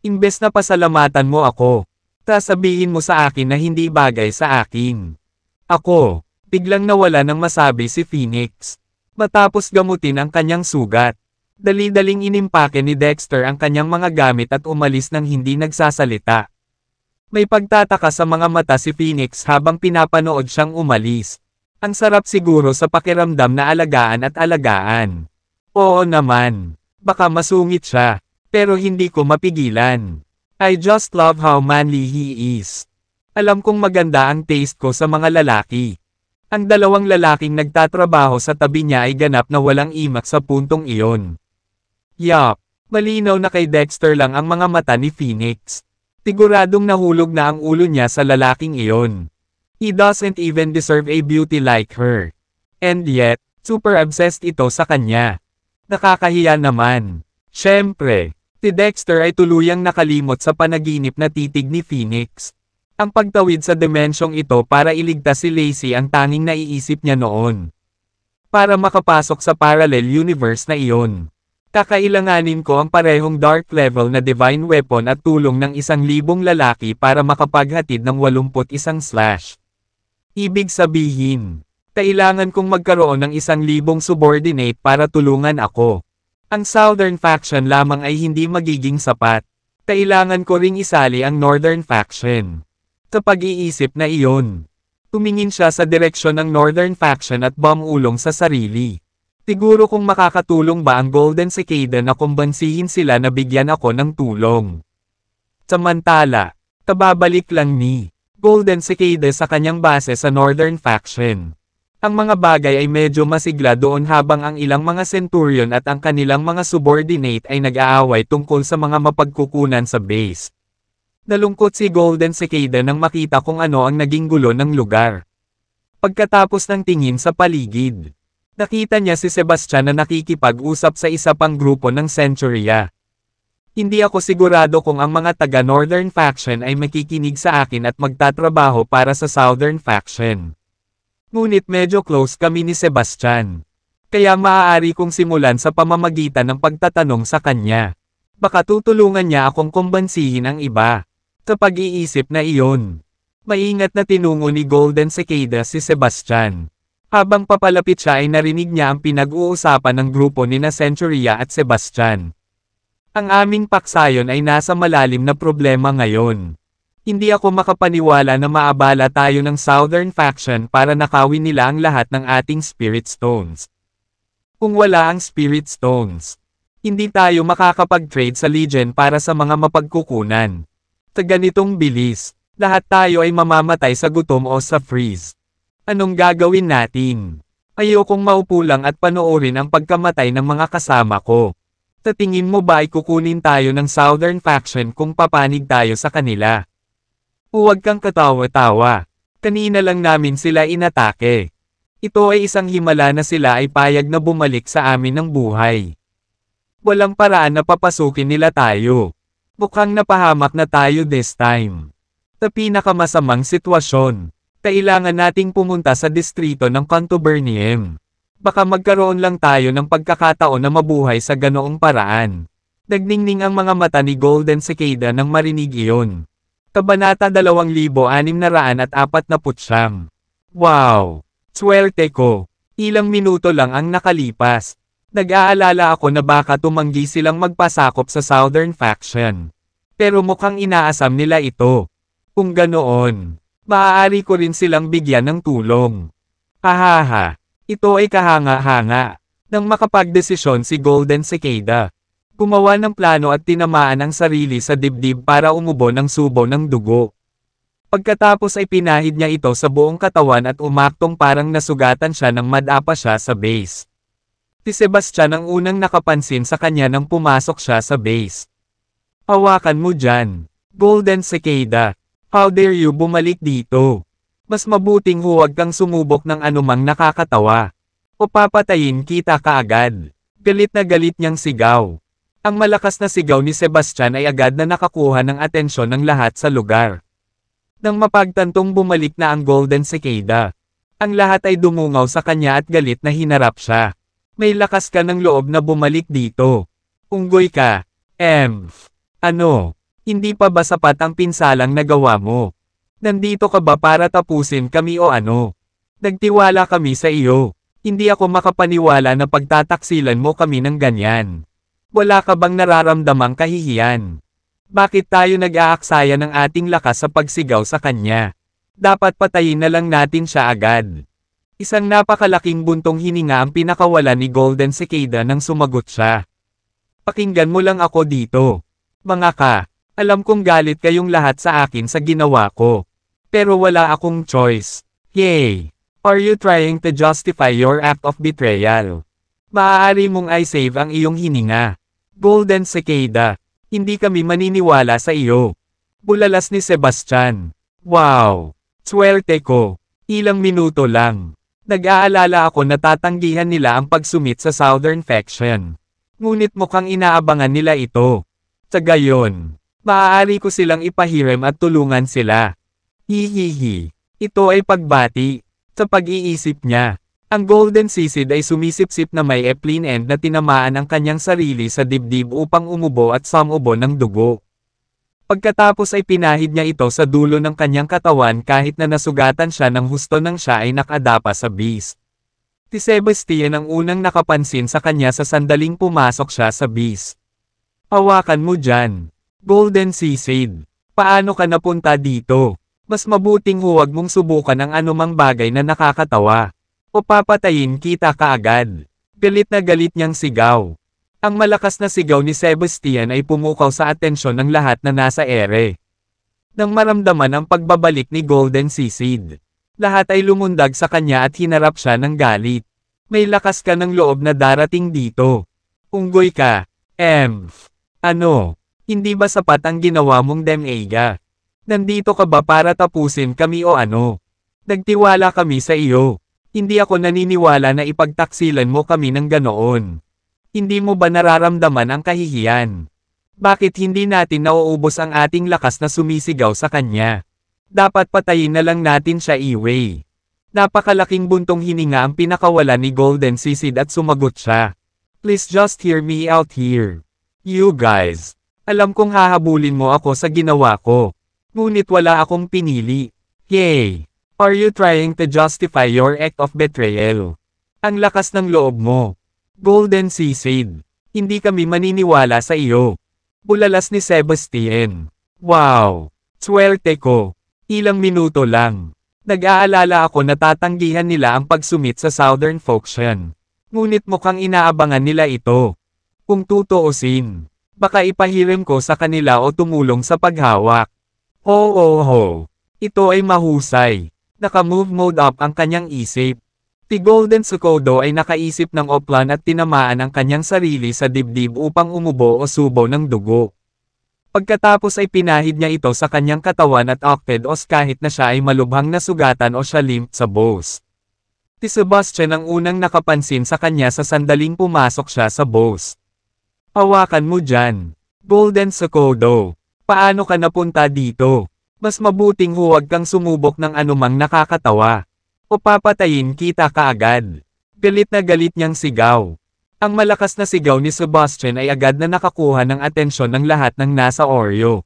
Imbes na pasalamatan mo ako. Sasabihin mo sa akin na hindi bagay sa akin. Ako, biglang nawala ng masabi si Phoenix. Matapos gamutin ang kanyang sugat. Dali-daling inimpake ni Dexter ang kanyang mga gamit at umalis ng hindi nagsasalita. May pagtataka sa mga mata si Phoenix habang pinapanood siyang umalis. Ang sarap siguro sa pakiramdam na alagaan at alagaan. Oo naman. Baka masungit siya. Pero hindi ko mapigilan. I just love how manly he is. Alam kong maganda ang taste ko sa mga lalaki. Ang dalawang lalaking nagtatrabaho sa tabi niya ay ganap na walang imak sa puntong iyon. Yup, malinaw na kay Dexter lang ang mga mata ni Phoenix. Siguradong nahulog na ang ulo niya sa lalaking iyon. He doesn't even deserve a beauty like her. And yet, super obsessed ito sa kanya. Nakakahiya naman. Siyempre, si Dexter ay tuluyang nakalimot sa panaginip na titig ni Phoenix. Ang pagtawid sa dimensyong ito para iligtas si Lacey ang tanging naiisip niya noon. Para makapasok sa parallel universe na iyon. Kakailanganin ko ang parehong dark level na divine weapon at tulong ng isang libong lalaki para makapaghatid ng walumpot isang slash. Ibig sabihin, kailangan kong magkaroon ng isang libong subordinate para tulungan ako. Ang Southern Faction lamang ay hindi magiging sapat. Kailangan ko ring isali ang Northern Faction. Sa pag-iisip na iyon, tumingin siya sa direksyon ng Northern Faction at bumulong sa sarili. Siguro kung makakatulong ba ang Golden Cicada na kumbansihin sila na bigyan ako ng tulong. Samantala, tababalik lang ni Golden Cicada sa kanyang base sa Northern Faction. Ang mga bagay ay medyo masigla doon habang ang ilang mga centurion at ang kanilang mga subordinate ay nag-aaway tungkol sa mga mapagkukunan sa base. Nalungkot si Golden Cicada nang makita kung ano ang naging gulo ng lugar. Pagkatapos ng tingin sa paligid, nakita niya si Sebastian na nakikipag-usap sa isa pang grupo ng Centuria. Hindi ako sigurado kung ang mga taga-Northern Faction ay makikinig sa akin at magtatrabaho para sa Southern Faction. Ngunit medyo close kami ni Sebastian. Kaya maaari kong simulan sa pamamagitan ng pagtatanong sa kanya. Baka tutulungan niya akong kumbansihin ang iba. Sa pag-iisip na iyon, maingat na tinungo ni Golden Cicada si Sebastian. Habang papalapit siya ay narinig niya ang pinag-uusapan ng grupo ni na Centuria at Sebastian. Ang aming paksayon ay nasa malalim na problema ngayon. Hindi ako makapaniwala na maabala tayo ng Southern Faction para nakawin nila ang lahat ng ating Spirit Stones. Kung wala ang Spirit Stones, hindi tayo makakapag-trade sa Legion para sa mga mapagkukunan. Sa ganitong bilis, lahat tayo ay mamamatay sa gutom o sa freeze. Anong gagawin natin? Ayokong maupo lang at panoorin ang pagkamatay ng mga kasama ko. Sa tingin mo ba ay kukunin tayo ng Southern Faction kung papanig tayo sa kanila? Huwag kang katawa-tawa. Kanina lang namin sila inatake. Ito ay isang himala na sila ay payag na bumalik sa amin ng buhay. Walang paraan na papasukin nila tayo. Mukhang napahamak na tayo this time. Sa pinakamasamang sitwasyon, kailangan nating pumunta sa distrito ng Cantobernium. Baka magkaroon lang tayo ng pagkakataon na mabuhay sa ganoong paraan. Nagningning ang mga mata ni Golden Cicada nang marinig iyon. Kabanata 2649. Wow! Swerte ko! Ilang minuto lang ang nakalipas. Nag-aalala ako na baka tumanggi silang magpasakop sa Southern Faction. Pero mukhang inaasam nila ito. Kung ganoon, maaari ko rin silang bigyan ng tulong. Hahaha! Ito ay kahanga-hanga. Nang makapagdesisyon si Golden Cicada. Gumawa ng plano at tinamaan ang sarili sa dibdib para umubo ng subo ng dugo. Pagkatapos ay pinahid niya ito sa buong katawan at umaktong parang nasugatan siya ng madapa siya sa base. Si Sebastian ang unang nakapansin sa kanya nang pumasok siya sa base. Hawakan mo dyan. Golden Cicada. How dare you bumalik dito? Mas mabuting huwag kang sumubok ng anumang nakakatawa. O papatayin kita kaagad. Galit na galit niyang sigaw. Ang malakas na sigaw ni Sebastian ay agad na nakakuha ng atensyon ng lahat sa lugar. Nang mapagtantong bumalik na ang Golden Cicada, ang lahat ay dumungaw sa kanya at galit na hinarap siya. May lakas ka ng loob na bumalik dito. Unggoy ka, Emf. Ano, hindi pa ba sapat ang pinsalang nagawa mo? Nandito ka ba para tapusin kami o ano? Nagtiwala kami sa iyo. Hindi ako makapaniwala na pagtataksilan mo kami ng ganyan. Wala ka bang nararamdamang kahihiyan? Bakit tayo nag-aaksaya ng ating lakas sa pagsigaw sa kanya? Dapat patayin na lang natin siya agad. Isang napakalaking buntong hininga ang pinakawala ni Golden Cicada nang sumagot siya. Pakinggan mo lang ako dito. Mga ka, alam kong galit kayong lahat sa akin sa ginawa ko. Pero wala akong choice. Yay! Are you trying to justify your act of betrayal? Maaari mong i-save ang iyong hininga. Golden Cicada. Hindi kami maniniwala sa iyo. Bulalas ni Sebastian. Wow! Swerte ko. Ilang minuto lang. Nag-aalala ako na tatanggihan nila ang pagsumit sa Southern Faction. Ngunit mukhang inaabangan nila ito. Sa gayon, maaari ko silang ipahiram at tulungan sila. Hihihi. Ito ay pagbati. Sa pag-iisip niya, ang golden sisid ay sumisipsip na may epline end na tinamaan ang kanyang sarili sa dibdib upang umubo at samubo ng dugo. Pagkatapos ay pinahid niya ito sa dulo ng kanyang katawan kahit na nasugatan siya ng husto nang siya ay nakadapa sa beast. Si Sebastian ang unang nakapansin sa kanya sa sandaling pumasok siya sa beast. Hawakan mo dyan. Golden Seasid. Paano ka napunta dito? Mas mabuting huwag mong subukan ang anumang bagay na nakakatawa. O papatayin kita kaagad. Pilit na galit niyang sigaw. Ang malakas na sigaw ni Sebastian ay pumukaw sa atensyon ng lahat na nasa ere. Nang maramdaman ang pagbabalik ni Golden Sisid, lahat ay lumundag sa kanya at hinarap siya ng galit. May lakas ka ng loob na darating dito. Unggoy ka, Emf. Ano? Hindi ba sapat ang ginawa mong demega? Nandito ka ba para tapusin kami o ano? Nagtiwala kami sa iyo. Hindi ako naniniwala na ipagtaksilan mo kami ng ganoon. Hindi mo ba nararamdaman ang kahihiyan? Bakit hindi natin nauubos ang ating lakas na sumisigaw sa kanya? Dapat patayin na lang natin siya iway. Napakalaking buntong hininga ang pinakawala ni Golden Sisid at sumagot siya. Please just hear me out here. You guys. Alam kong hahabulin mo ako sa ginawa ko. Ngunit wala akong pinili. Yay! Are you trying to justify your act of betrayal? Ang lakas ng loob mo. Golden Sea Seaseed. Hindi kami maniniwala sa iyo. Bulalas ni Sebastian. Wow! Swerte ko. Ilang minuto lang. Nag-aalala ako na tatanggihan nila ang pagsumit sa Southern Folksion. Ngunit mukhang inaabangan nila ito. Kung tutuusin, baka ipahirim ko sa kanila o tumulong sa paghawak. Ho oh, ho oh. ho. Ito ay mahusay. Naka-move mode up ang kanyang isip. Ti Golden Sukodo ay nakaisip ng oplan at tinamaan ang kanyang sarili sa dibdib upang umubo o subo ng dugo. Pagkatapos ay pinahid niya ito sa kanyang katawan at octedos kahit na siya ay malubhang nasugatan o siya limp sa bows. Ti Sebastian ang unang nakapansin sa kanya sa sandaling pumasok siya sa bows. Hawakan mo dyan. Golden Sokodo. Paano ka napunta dito? Mas mabuting huwag kang sumubok ng anumang nakakatawa. O papatayin kita kaagad. Pilit na galit niyang sigaw. Ang malakas na sigaw ni Sebastian ay agad na nakakuha ng atensyon ng lahat ng nasa Oreo.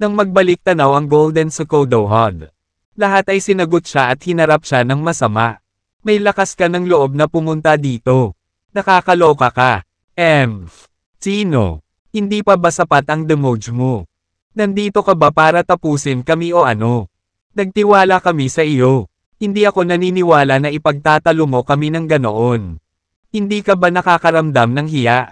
Nang magbalik tanaw ang Golden Sukodohod. Lahat ay sinagot siya at hinarap siya ng masama. May lakas ka ng loob na pumunta dito. Nakakaloka ka. Emph. Sino? Hindi pa ba sapat ang demoge mo? Nandito ka ba para tapusin kami o ano? Nagtiwala kami sa iyo. Hindi ako naniniwala na ipagtatalo mo kami ng ganoon. Hindi ka ba nakakaramdam ng hiya?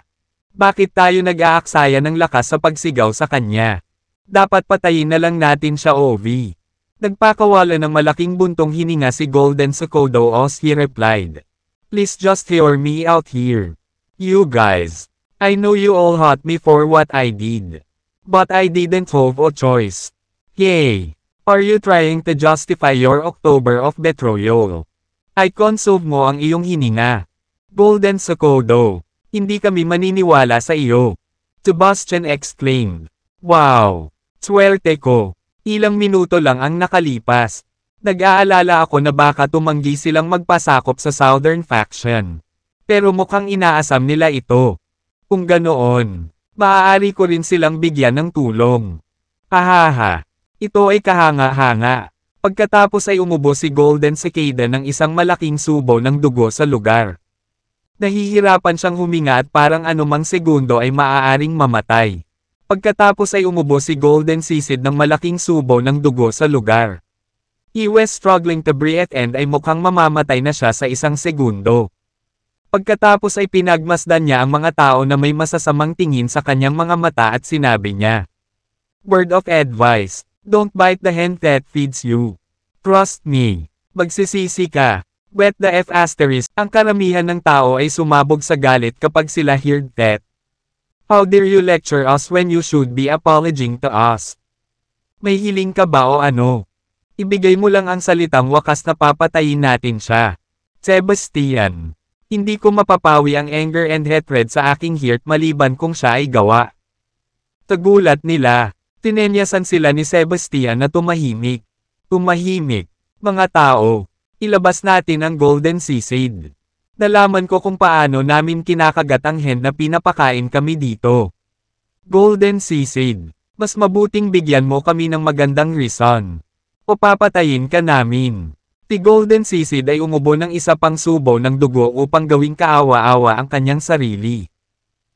Bakit tayo nag-aaksaya ng lakas sa pagsigaw sa kanya? Dapat patayin na lang natin siya Ovi. Nagpakawala ng malaking buntong hininga si Golden Sokodo as he replied. Please just hear me out here. You guys. I know you all hate me for what I did. But I didn't have a choice. Yay! Are you trying to justify your October of betrayal? I consume mo ang iyong hininga. Golden Sokodo. Hindi kami maniniwala sa iyo. Sebastian exclaimed. Wow! Swerte ko. Ilang minuto lang ang nakalipas. Nag-aalala ako na baka tumanggi silang magpasakop sa Southern Faction. Pero mukhang inaasam nila ito. Kung ganoon, maaari ko rin silang bigyan ng tulong. Ahaha! Ito ay kahanga-hanga. Pagkatapos ay umubo si Golden si Cicada ng isang malaking subo ng dugo sa lugar. Nahihirapan siyang huminga at parang anumang segundo ay maaaring mamatay. Pagkatapos ay umubo si Golden Sisid ng malaking subo ng dugo sa lugar. He was struggling to breathe and ay mukhang mamamatay na siya sa isang segundo. Pagkatapos ay pinagmasdan niya ang mga tao na may masasamang tingin sa kanyang mga mata at sinabi niya. Word of advice, don't bite the hand that feeds you. Trust me. Magsisisi ka. Wet the F asterisk, ang karamihan ng tao ay sumabog sa galit kapag sila heard that. How dare you lecture us when you should be apologizing to us? May hiling ka ba o ano? Ibigay mo lang ang salitang wakas na papatayin natin siya. Sebastian hindi ko mapapawi ang anger and hatred sa aking heart maliban kung siya ay gawa. Tagulat nila. Tinenyasan sila ni Sebastian na tumahimik. Tumahimik. Mga tao. Ilabas natin ang golden seaseed. Nalaman ko kung paano namin kinakagat ang hen na pinapakain kami dito. Golden seaseed. Mas mabuting bigyan mo kami ng magandang reason. O papatayin ka namin. Ti Golden Sisid ay umubo ng isa pang subo ng dugo upang gawing kaawa-awa ang kanyang sarili.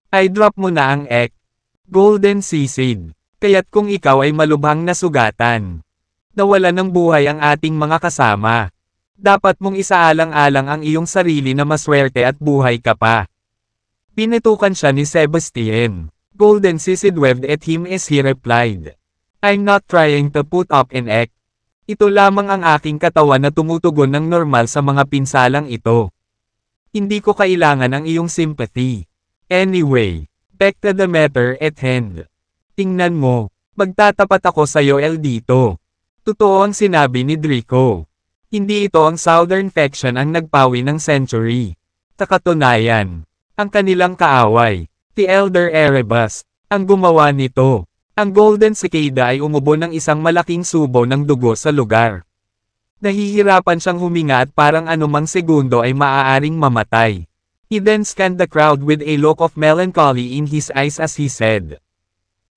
I drop mo na ang ek. Golden Sisid. Kaya't kung ikaw ay malubhang nasugatan, nawala ng buhay ang ating mga kasama. Dapat mong isaalang-alang ang iyong sarili na maswerte at buhay ka pa. Pinitukan siya ni Sebastian. Golden Sisid waved at him as he replied. I'm not trying to put up an act. Ito lamang ang aking katawan na tumutugon ng normal sa mga pinsalang ito. Hindi ko kailangan ang iyong sympathy. Anyway, back to the matter at hand. Tingnan mo, magtatapat ako sa Yoel dito. Totoo ang sinabi ni Draco. Hindi ito ang Southern Faction ang nagpawi ng century. Takatunayan, ang kanilang kaaway, the Elder Erebus, ang gumawa nito. Ang Golden Cicada ay umubo ng isang malaking subo ng dugo sa lugar. Nahihirapan siyang huminga at parang anumang segundo ay maaaring mamatay. He then scanned the crowd with a look of melancholy in his eyes as he said.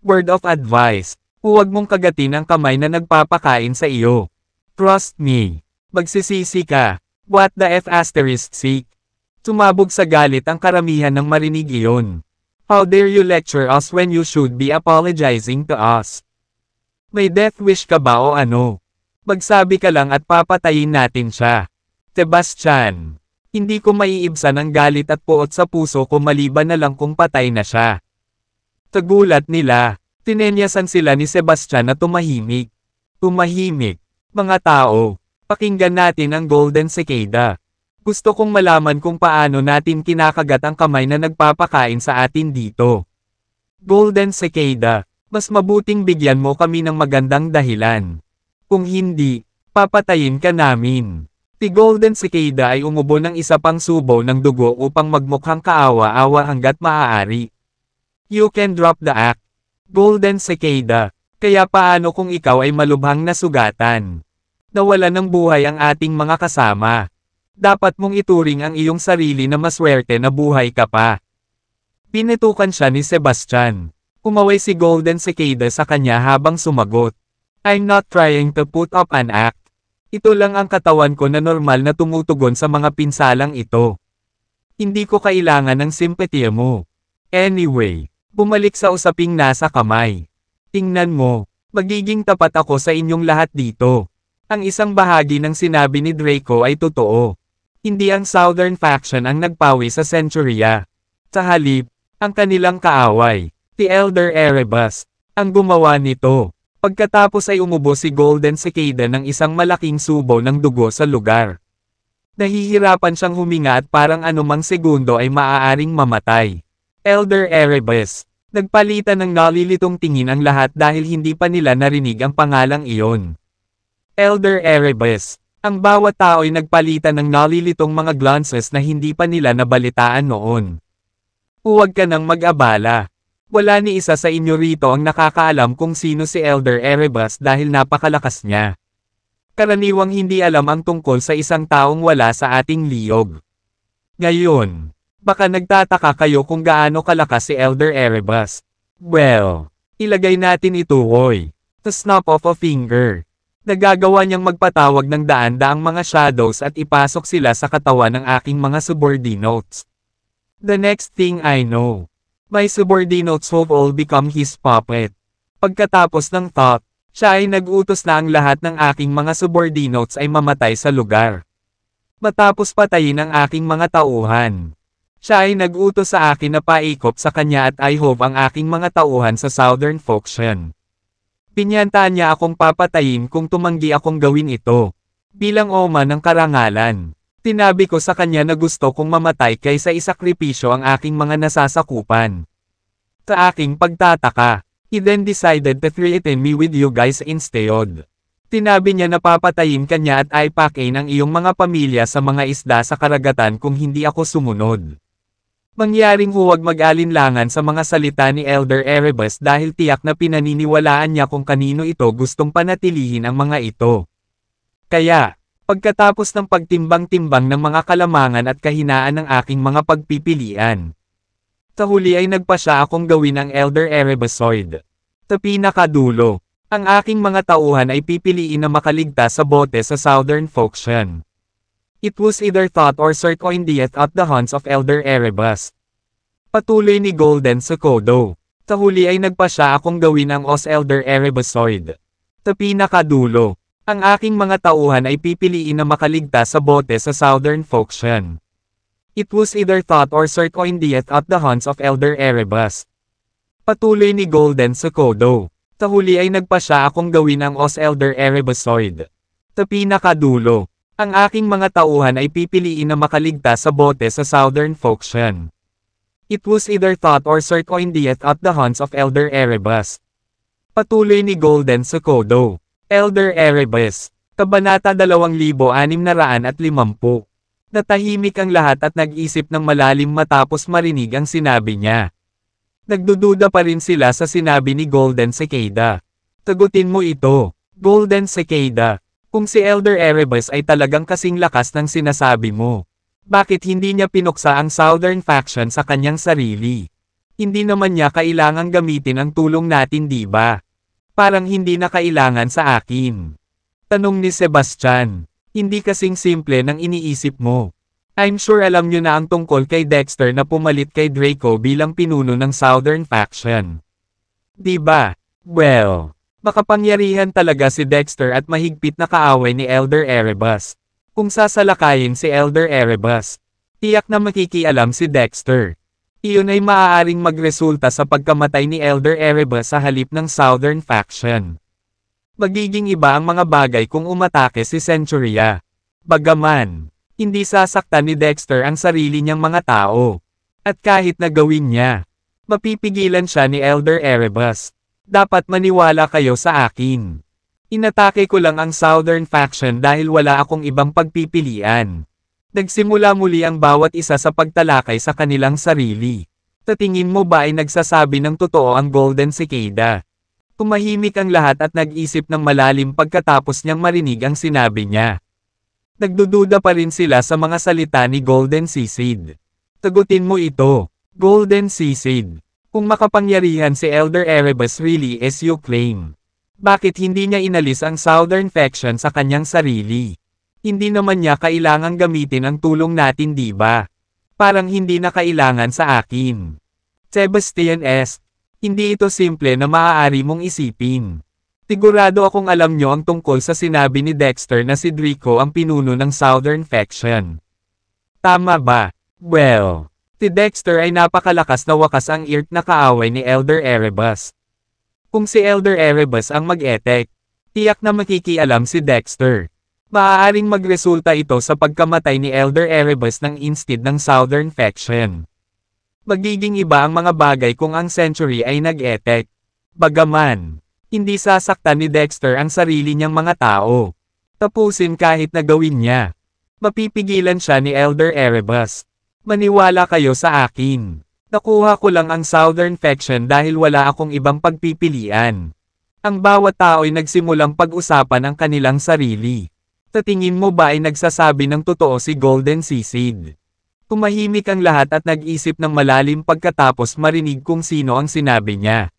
Word of advice, huwag mong kagatin ang kamay na nagpapakain sa iyo. Trust me. Magsisisi ka. What the F asterisk seek? Tumabog sa galit ang karamihan ng marinig iyon. How dare you lecture us when you should be apologizing to us? May death wish ka ba o ano? Magsabi ka lang at papatayin natin siya. Sebastian, hindi ko maiibsan ang galit at poot sa puso ko maliban na lang kung patay na siya. Tagulat nila, tinenyasan sila ni Sebastian na tumahimik. Tumahimik, mga tao, pakinggan natin ang Golden Cicada. Gusto kong malaman kung paano natin kinakagat ang kamay na nagpapakain sa atin dito. Golden Cicada, mas mabuting bigyan mo kami ng magandang dahilan. Kung hindi, papatayin ka namin. Si Golden Cicada ay umubo ng isa pang subo ng dugo upang magmukhang kaawa-awa hanggat maaari. You can drop the act. Golden Cicada, kaya paano kung ikaw ay malubhang nasugatan? Nawala ng buhay ang ating mga kasama dapat mong ituring ang iyong sarili na maswerte na buhay ka pa. Pinitukan siya ni Sebastian. Umaway si Golden Cicada sa kanya habang sumagot. I'm not trying to put up an act. Ito lang ang katawan ko na normal na tumutugon sa mga pinsalang ito. Hindi ko kailangan ng simpatiya mo. Anyway, bumalik sa usaping nasa kamay. Tingnan mo, magiging tapat ako sa inyong lahat dito. Ang isang bahagi ng sinabi ni Draco ay totoo. Hindi ang Southern faction ang nagpawi sa Centuria. Sa halip, ang kanilang kaaway, the Elder Erebus, ang gumawa nito. Pagkatapos ay umubo si Golden Cicada ng isang malaking subo ng dugo sa lugar. Nahihirapan siyang huminga at parang anumang segundo ay maaaring mamatay. Elder Erebus, nagpalitan ng nalilitong tingin ang lahat dahil hindi pa nila narinig ang pangalang iyon. Elder Erebus, ang bawat tao'y nagpalitan ng nalilitong mga glances na hindi pa nila nabalitaan noon. Huwag ka nang mag-abala. Wala ni isa sa inyo rito ang nakakaalam kung sino si Elder Erebus dahil napakalakas niya. Karaniwang hindi alam ang tungkol sa isang taong wala sa ating liog. Ngayon, baka nagtataka kayo kung gaano kalakas si Elder Erebus. Well, ilagay natin ito oy. The snap of a finger. Nagagawa niyang magpatawag ng daan-daang mga shadows at ipasok sila sa katawan ng aking mga subordinates. The next thing I know, my subordinates have all become his puppet. Pagkatapos ng thought, siya ay nag-utos na ang lahat ng aking mga subordinates ay mamatay sa lugar. Matapos patayin ang aking mga tauhan. Siya ay nag-utos sa akin na paikop sa kanya at I hope ang aking mga tauhan sa Southern Faction. Pinyanta niya akong papatayin kung tumanggi akong gawin ito. Bilang oma ng karangalan. Tinabi ko sa kanya na gusto kong mamatay kaysa isakripisyo ang aking mga nasasakupan. Sa aking pagtataka, he then decided to threaten me with you guys instead. Tinabi niya na papatayin kanya at ipakain ang iyong mga pamilya sa mga isda sa karagatan kung hindi ako sumunod. Mangyaring huwag mag-alinlangan sa mga salita ni Elder Erebus dahil tiyak na pinaniniwalaan niya kung kanino ito gustong panatilihin ang mga ito. Kaya, pagkatapos ng pagtimbang-timbang ng mga kalamangan at kahinaan ng aking mga pagpipilian. Sa huli ay nagpa siya akong gawin ang Elder Erebusoid. Sa pinakadulo, ang aking mga tauhan ay pipiliin na makaligtas sa bote sa Southern Folkshire. It was either thought or certain death at the hands of Elder Erebus. Patuloy ni Golden sa Kodo. Sa huli ay nagpa siya akong gawin ang Os Elder Erebusoid. Sa pinakadulo, ang aking mga tauhan ay pipiliin na makaligtas sa bote sa Southern Faction. It was either thought or certain death at the hands of Elder Erebus. Patuloy ni Golden sa Kodo. Sa huli ay nagpa siya akong gawin ang Os Elder Erebusoid. Sa pinakadulo, ang aking mga tauhan ay pipiliin na makaligtas sa bote sa Southern Faction. It was either thought or Sircoindieth at the hands of Elder Erebus. Patuloy ni Golden Sokodo. Elder Erebus. Kabanata 2650. Natahimik ang lahat at nag-isip ng malalim matapos marinig ang sinabi niya. Nagdududa pa rin sila sa sinabi ni Golden Cicada. Tagutin mo ito, Golden Cicada. Kung si Elder Erebus ay talagang kasing lakas ng sinasabi mo, bakit hindi niya pinuksa ang Southern Faction sa kanyang sarili? Hindi naman niya kailangang gamitin ang tulong natin di ba? Parang hindi na kailangan sa akin. Tanong ni Sebastian, hindi kasing simple ng iniisip mo. I'm sure alam niyo na ang tungkol kay Dexter na pumalit kay Draco bilang pinuno ng Southern Faction. Di ba? Well, Makapangyarihan talaga si Dexter at mahigpit na kaaway ni Elder Erebus. Kung sasalakayin si Elder Erebus, tiyak na makikialam si Dexter. Iyon ay maaaring magresulta sa pagkamatay ni Elder Erebus sa halip ng Southern Faction. Magiging iba ang mga bagay kung umatake si Centuria. Bagaman, hindi sasaktan ni Dexter ang sarili niyang mga tao. At kahit na gawin niya, mapipigilan siya ni Elder Erebus. Dapat maniwala kayo sa akin. Inatake ko lang ang Southern faction dahil wala akong ibang pagpipilian. Nagsimula muli ang bawat isa sa pagtalakay sa kanilang sarili. Tatingin mo ba ay nagsasabi ng totoo ang Golden Cicada? Tumahimik ang lahat at nag-isip ng malalim pagkatapos niyang marinig ang sinabi niya. Nagdududa pa rin sila sa mga salita ni Golden Sisid. Tagutin mo ito, Golden Sisid. Kung makapangyarihan si Elder Erebus really is claim. Bakit hindi niya inalis ang Southern Faction sa kanyang sarili? Hindi naman niya kailangang gamitin ang tulong natin di ba? Parang hindi na kailangan sa akin. Sebastian S. Hindi ito simple na maaari mong isipin. Sigurado akong alam niyo ang tungkol sa sinabi ni Dexter na si Draco ang pinuno ng Southern Faction. Tama ba? Well, Si Dexter ay napakalakas na wakas ang irk na kaaway ni Elder Erebus. Kung si Elder Erebus ang mag-etek, tiyak na makikialam si Dexter. Maaaring magresulta ito sa pagkamatay ni Elder Erebus ng instead ng Southern Faction. Magiging iba ang mga bagay kung ang Century ay nag-etek. Bagaman, hindi sasaktan ni Dexter ang sarili niyang mga tao. Tapusin kahit na gawin niya. Mapipigilan siya ni Elder Erebus. Maniwala kayo sa akin. Nakuha ko lang ang Southern Faction dahil wala akong ibang pagpipilian. Ang bawat tao'y nagsimulang pag-usapan ang kanilang sarili. Tatingin mo ba ay nagsasabi ng totoo si Golden Sisid? Tumahimik ang lahat at nag-isip ng malalim pagkatapos marinig kung sino ang sinabi niya.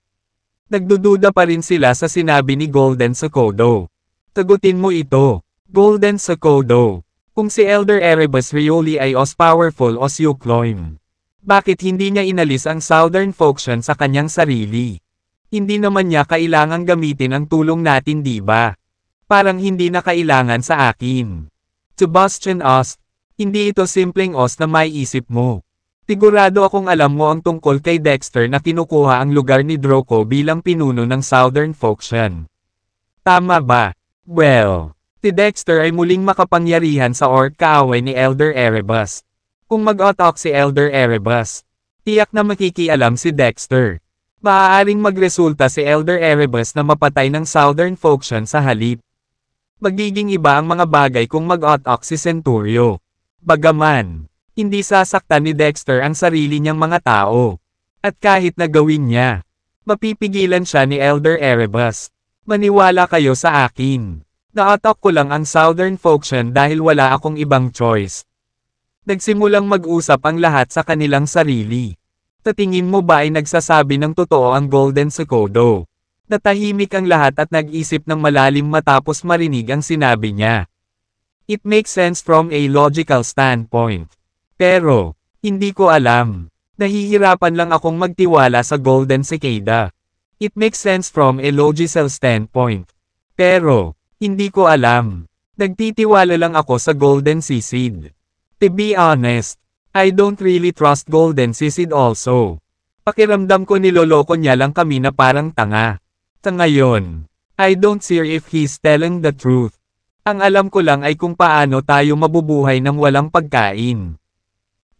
Nagdududa pa rin sila sa sinabi ni Golden Sokodo. Tagutin mo ito, Golden Sokodo. Kung si Elder Erebus Rioli ay os powerful o Siucloim. Bakit hindi niya inalis ang Southern Function sa kanyang sarili? Hindi naman niya kailangang gamitin ang tulong natin di ba? Parang hindi na kailangan sa akin. Sebastian Ost, hindi ito simpleng Ost na may isip mo. Sigurado akong alam mo ang tungkol kay Dexter na kinukuha ang lugar ni Droco bilang pinuno ng Southern Function. Tama ba? Well, Si Dexter ay muling makapangyarihan sa orc kaaway ni Elder Erebus. Kung mag-attack si Elder Erebus, tiyak na makikialam si Dexter. Baaaring magresulta si Elder Erebus na mapatay ng Southern Faction sa halip. Magiging iba ang mga bagay kung mag-attack si Centurio. Bagaman, hindi sasaktan ni Dexter ang sarili niyang mga tao. At kahit na gawin niya, mapipigilan siya ni Elder Erebus. Maniwala kayo sa akin. Naatak ko lang ang Southern Function dahil wala akong ibang choice. Nagsimulang mag-usap ang lahat sa kanilang sarili. Tatingin mo ba ay nagsasabi ng totoo ang Golden Sekodo? Natahimik ang lahat at nag-isip ng malalim matapos marinig ang sinabi niya. It makes sense from a logical standpoint. Pero, hindi ko alam. Nahihirapan lang akong magtiwala sa Golden Cicada. It makes sense from a logical standpoint. Pero, hindi ko alam. Nagtitiwala lang ako sa Golden Seaseed. To be honest, I don't really trust Golden Seaseed also. Pakiramdam ko niloloko niya lang kami na parang tanga. Sa ngayon, I don't see if he's telling the truth. Ang alam ko lang ay kung paano tayo mabubuhay ng walang pagkain.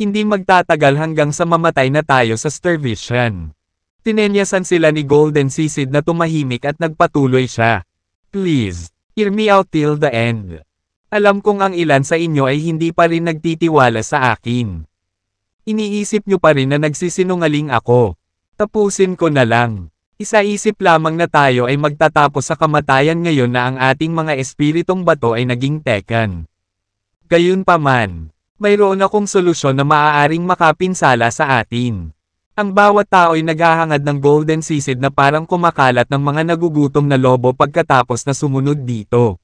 Hindi magtatagal hanggang sa mamatay na tayo sa starvation. Tinenyasan sila ni Golden Sisid na tumahimik at nagpatuloy siya. Please, Hear me out till the end. Alam kong ang ilan sa inyo ay hindi pa rin nagtitiwala sa akin. Iniisip nyo pa rin na nagsisinungaling ako. Tapusin ko na lang. Isaisip lamang na tayo ay magtatapos sa kamatayan ngayon na ang ating mga espiritong bato ay naging tekan. Gayunpaman, mayroon akong solusyon na maaaring makapinsala sa atin. Ang bawat tao ay naghahangad ng golden sisid na parang kumakalat ng mga nagugutom na lobo pagkatapos na sumunod dito.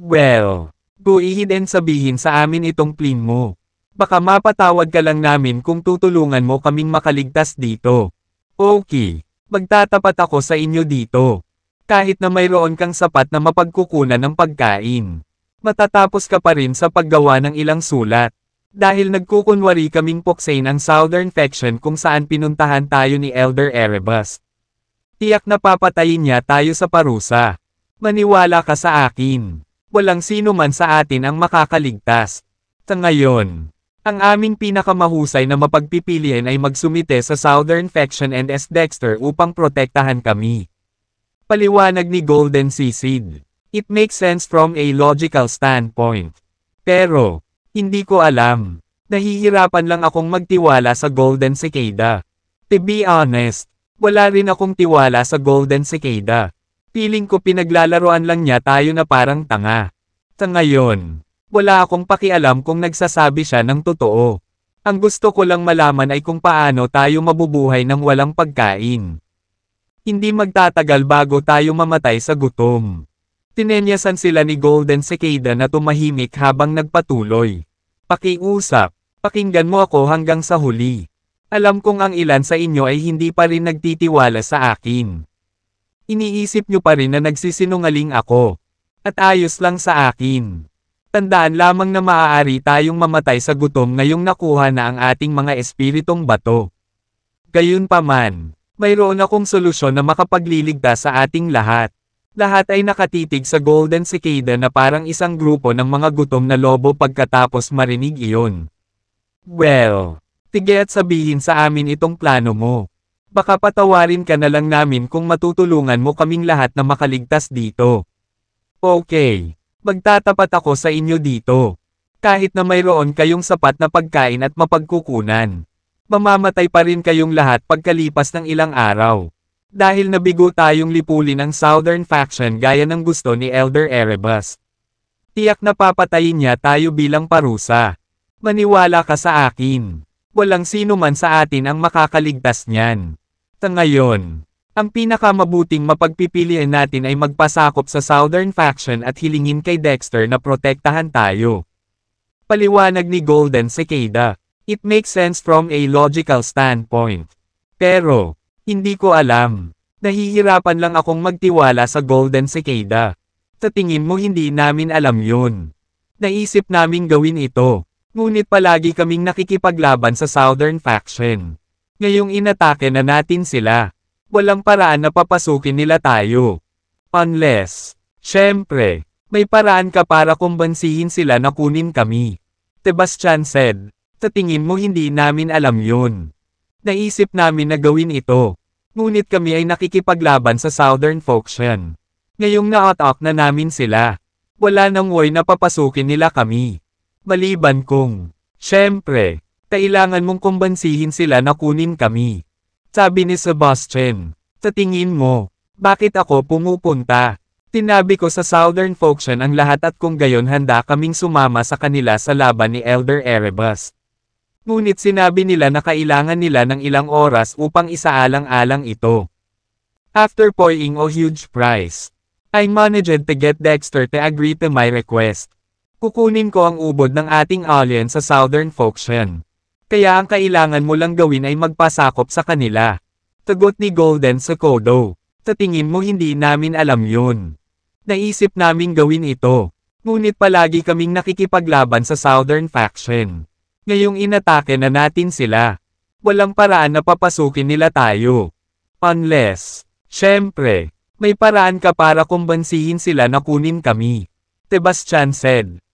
Well, kuihid and sabihin sa amin itong plin mo. Baka mapatawad ka lang namin kung tutulungan mo kaming makaligtas dito. Okay, magtatapat ako sa inyo dito. Kahit na mayroon kang sapat na mapagkukunan ng pagkain, matatapos ka pa rin sa paggawa ng ilang sulat. Dahil nagkukunwari kaming poksay ng Southern Faction kung saan pinuntahan tayo ni Elder Erebus. Tiyak na papatayin niya tayo sa parusa. Maniwala ka sa akin. Walang sino man sa atin ang makakaligtas. Sa ngayon, ang aming pinakamahusay na mapagpipilian ay magsumite sa Southern Faction and S. Dexter upang protektahan kami. Paliwanag ni Golden Sisid. It makes sense from a logical standpoint. Pero, hindi ko alam. Nahihirapan lang akong magtiwala sa Golden Cicada. To be honest, wala rin akong tiwala sa Golden Cicada. Piling ko pinaglalaroan lang niya tayo na parang tanga. Sa ngayon, wala akong pakialam kung nagsasabi siya ng totoo. Ang gusto ko lang malaman ay kung paano tayo mabubuhay ng walang pagkain. Hindi magtatagal bago tayo mamatay sa gutom. Tinenyasan sila ni Golden Cicada na tumahimik habang nagpatuloy. Pakiusap, pakinggan mo ako hanggang sa huli. Alam kong ang ilan sa inyo ay hindi pa rin nagtitiwala sa akin. Iniisip nyo pa rin na nagsisinungaling ako. At ayos lang sa akin. Tandaan lamang na maaari tayong mamatay sa gutom ngayong nakuha na ang ating mga espiritong bato. Gayunpaman, mayroon akong solusyon na makapagliligtas sa ating lahat. Lahat ay nakatitig sa Golden Cicada na parang isang grupo ng mga gutom na lobo pagkatapos marinig iyon. Well, tige at sabihin sa amin itong plano mo. Baka patawarin ka na lang namin kung matutulungan mo kaming lahat na makaligtas dito. Okay, magtatapat ako sa inyo dito. Kahit na mayroon kayong sapat na pagkain at mapagkukunan, mamamatay pa rin kayong lahat pagkalipas ng ilang araw. Dahil nabigo tayong lipulin ng Southern Faction gaya ng gusto ni Elder Erebus. Tiyak na papatayin niya tayo bilang parusa. Maniwala ka sa akin. Walang sino man sa atin ang makakaligtas niyan. Sa ngayon, ang pinakamabuting mapagpipilian natin ay magpasakop sa Southern Faction at hilingin kay Dexter na protektahan tayo. Paliwanag ni Golden Cicada. It makes sense from a logical standpoint. Pero, hindi ko alam. Nahihirapan lang akong magtiwala sa Golden Cicada. Sa tingin mo hindi namin alam yun. Naisip naming gawin ito. Ngunit palagi kaming nakikipaglaban sa Southern Faction. Ngayong inatake na natin sila. Walang paraan na papasukin nila tayo. Unless, syempre, may paraan ka para kumbansihin sila na kunin kami. Sebastian said, sa tingin mo hindi namin alam yun. Naisip namin na gawin ito. Ngunit kami ay nakikipaglaban sa Southern Faction. Ngayong na out out na namin sila. Wala nang way na papasukin nila kami. Maliban kung, syempre, kailangan mong kumbansihin sila na kunin kami. Sabi ni Sebastian, sa tingin mo, bakit ako pumupunta? Tinabi ko sa Southern Faction ang lahat at kung gayon handa kaming sumama sa kanila sa laban ni Elder Erebus. Ngunit sinabi nila na kailangan nila ng ilang oras upang isaalang-alang ito. After paying a huge price, I managed to get Dexter to agree to my request. Kukunin ko ang ubod ng ating alien sa Southern Faction. Kaya ang kailangan mo lang gawin ay magpasakop sa kanila. Tagot ni Golden sa Kodo. Sa mo hindi namin alam yun. Naisip namin gawin ito. Ngunit palagi kaming nakikipaglaban sa Southern Faction. Ngayong inatake na natin sila. Walang paraan na papasukin nila tayo. Unless, syempre, may paraan ka para kumbansihin sila na kunin kami. Tebastian said.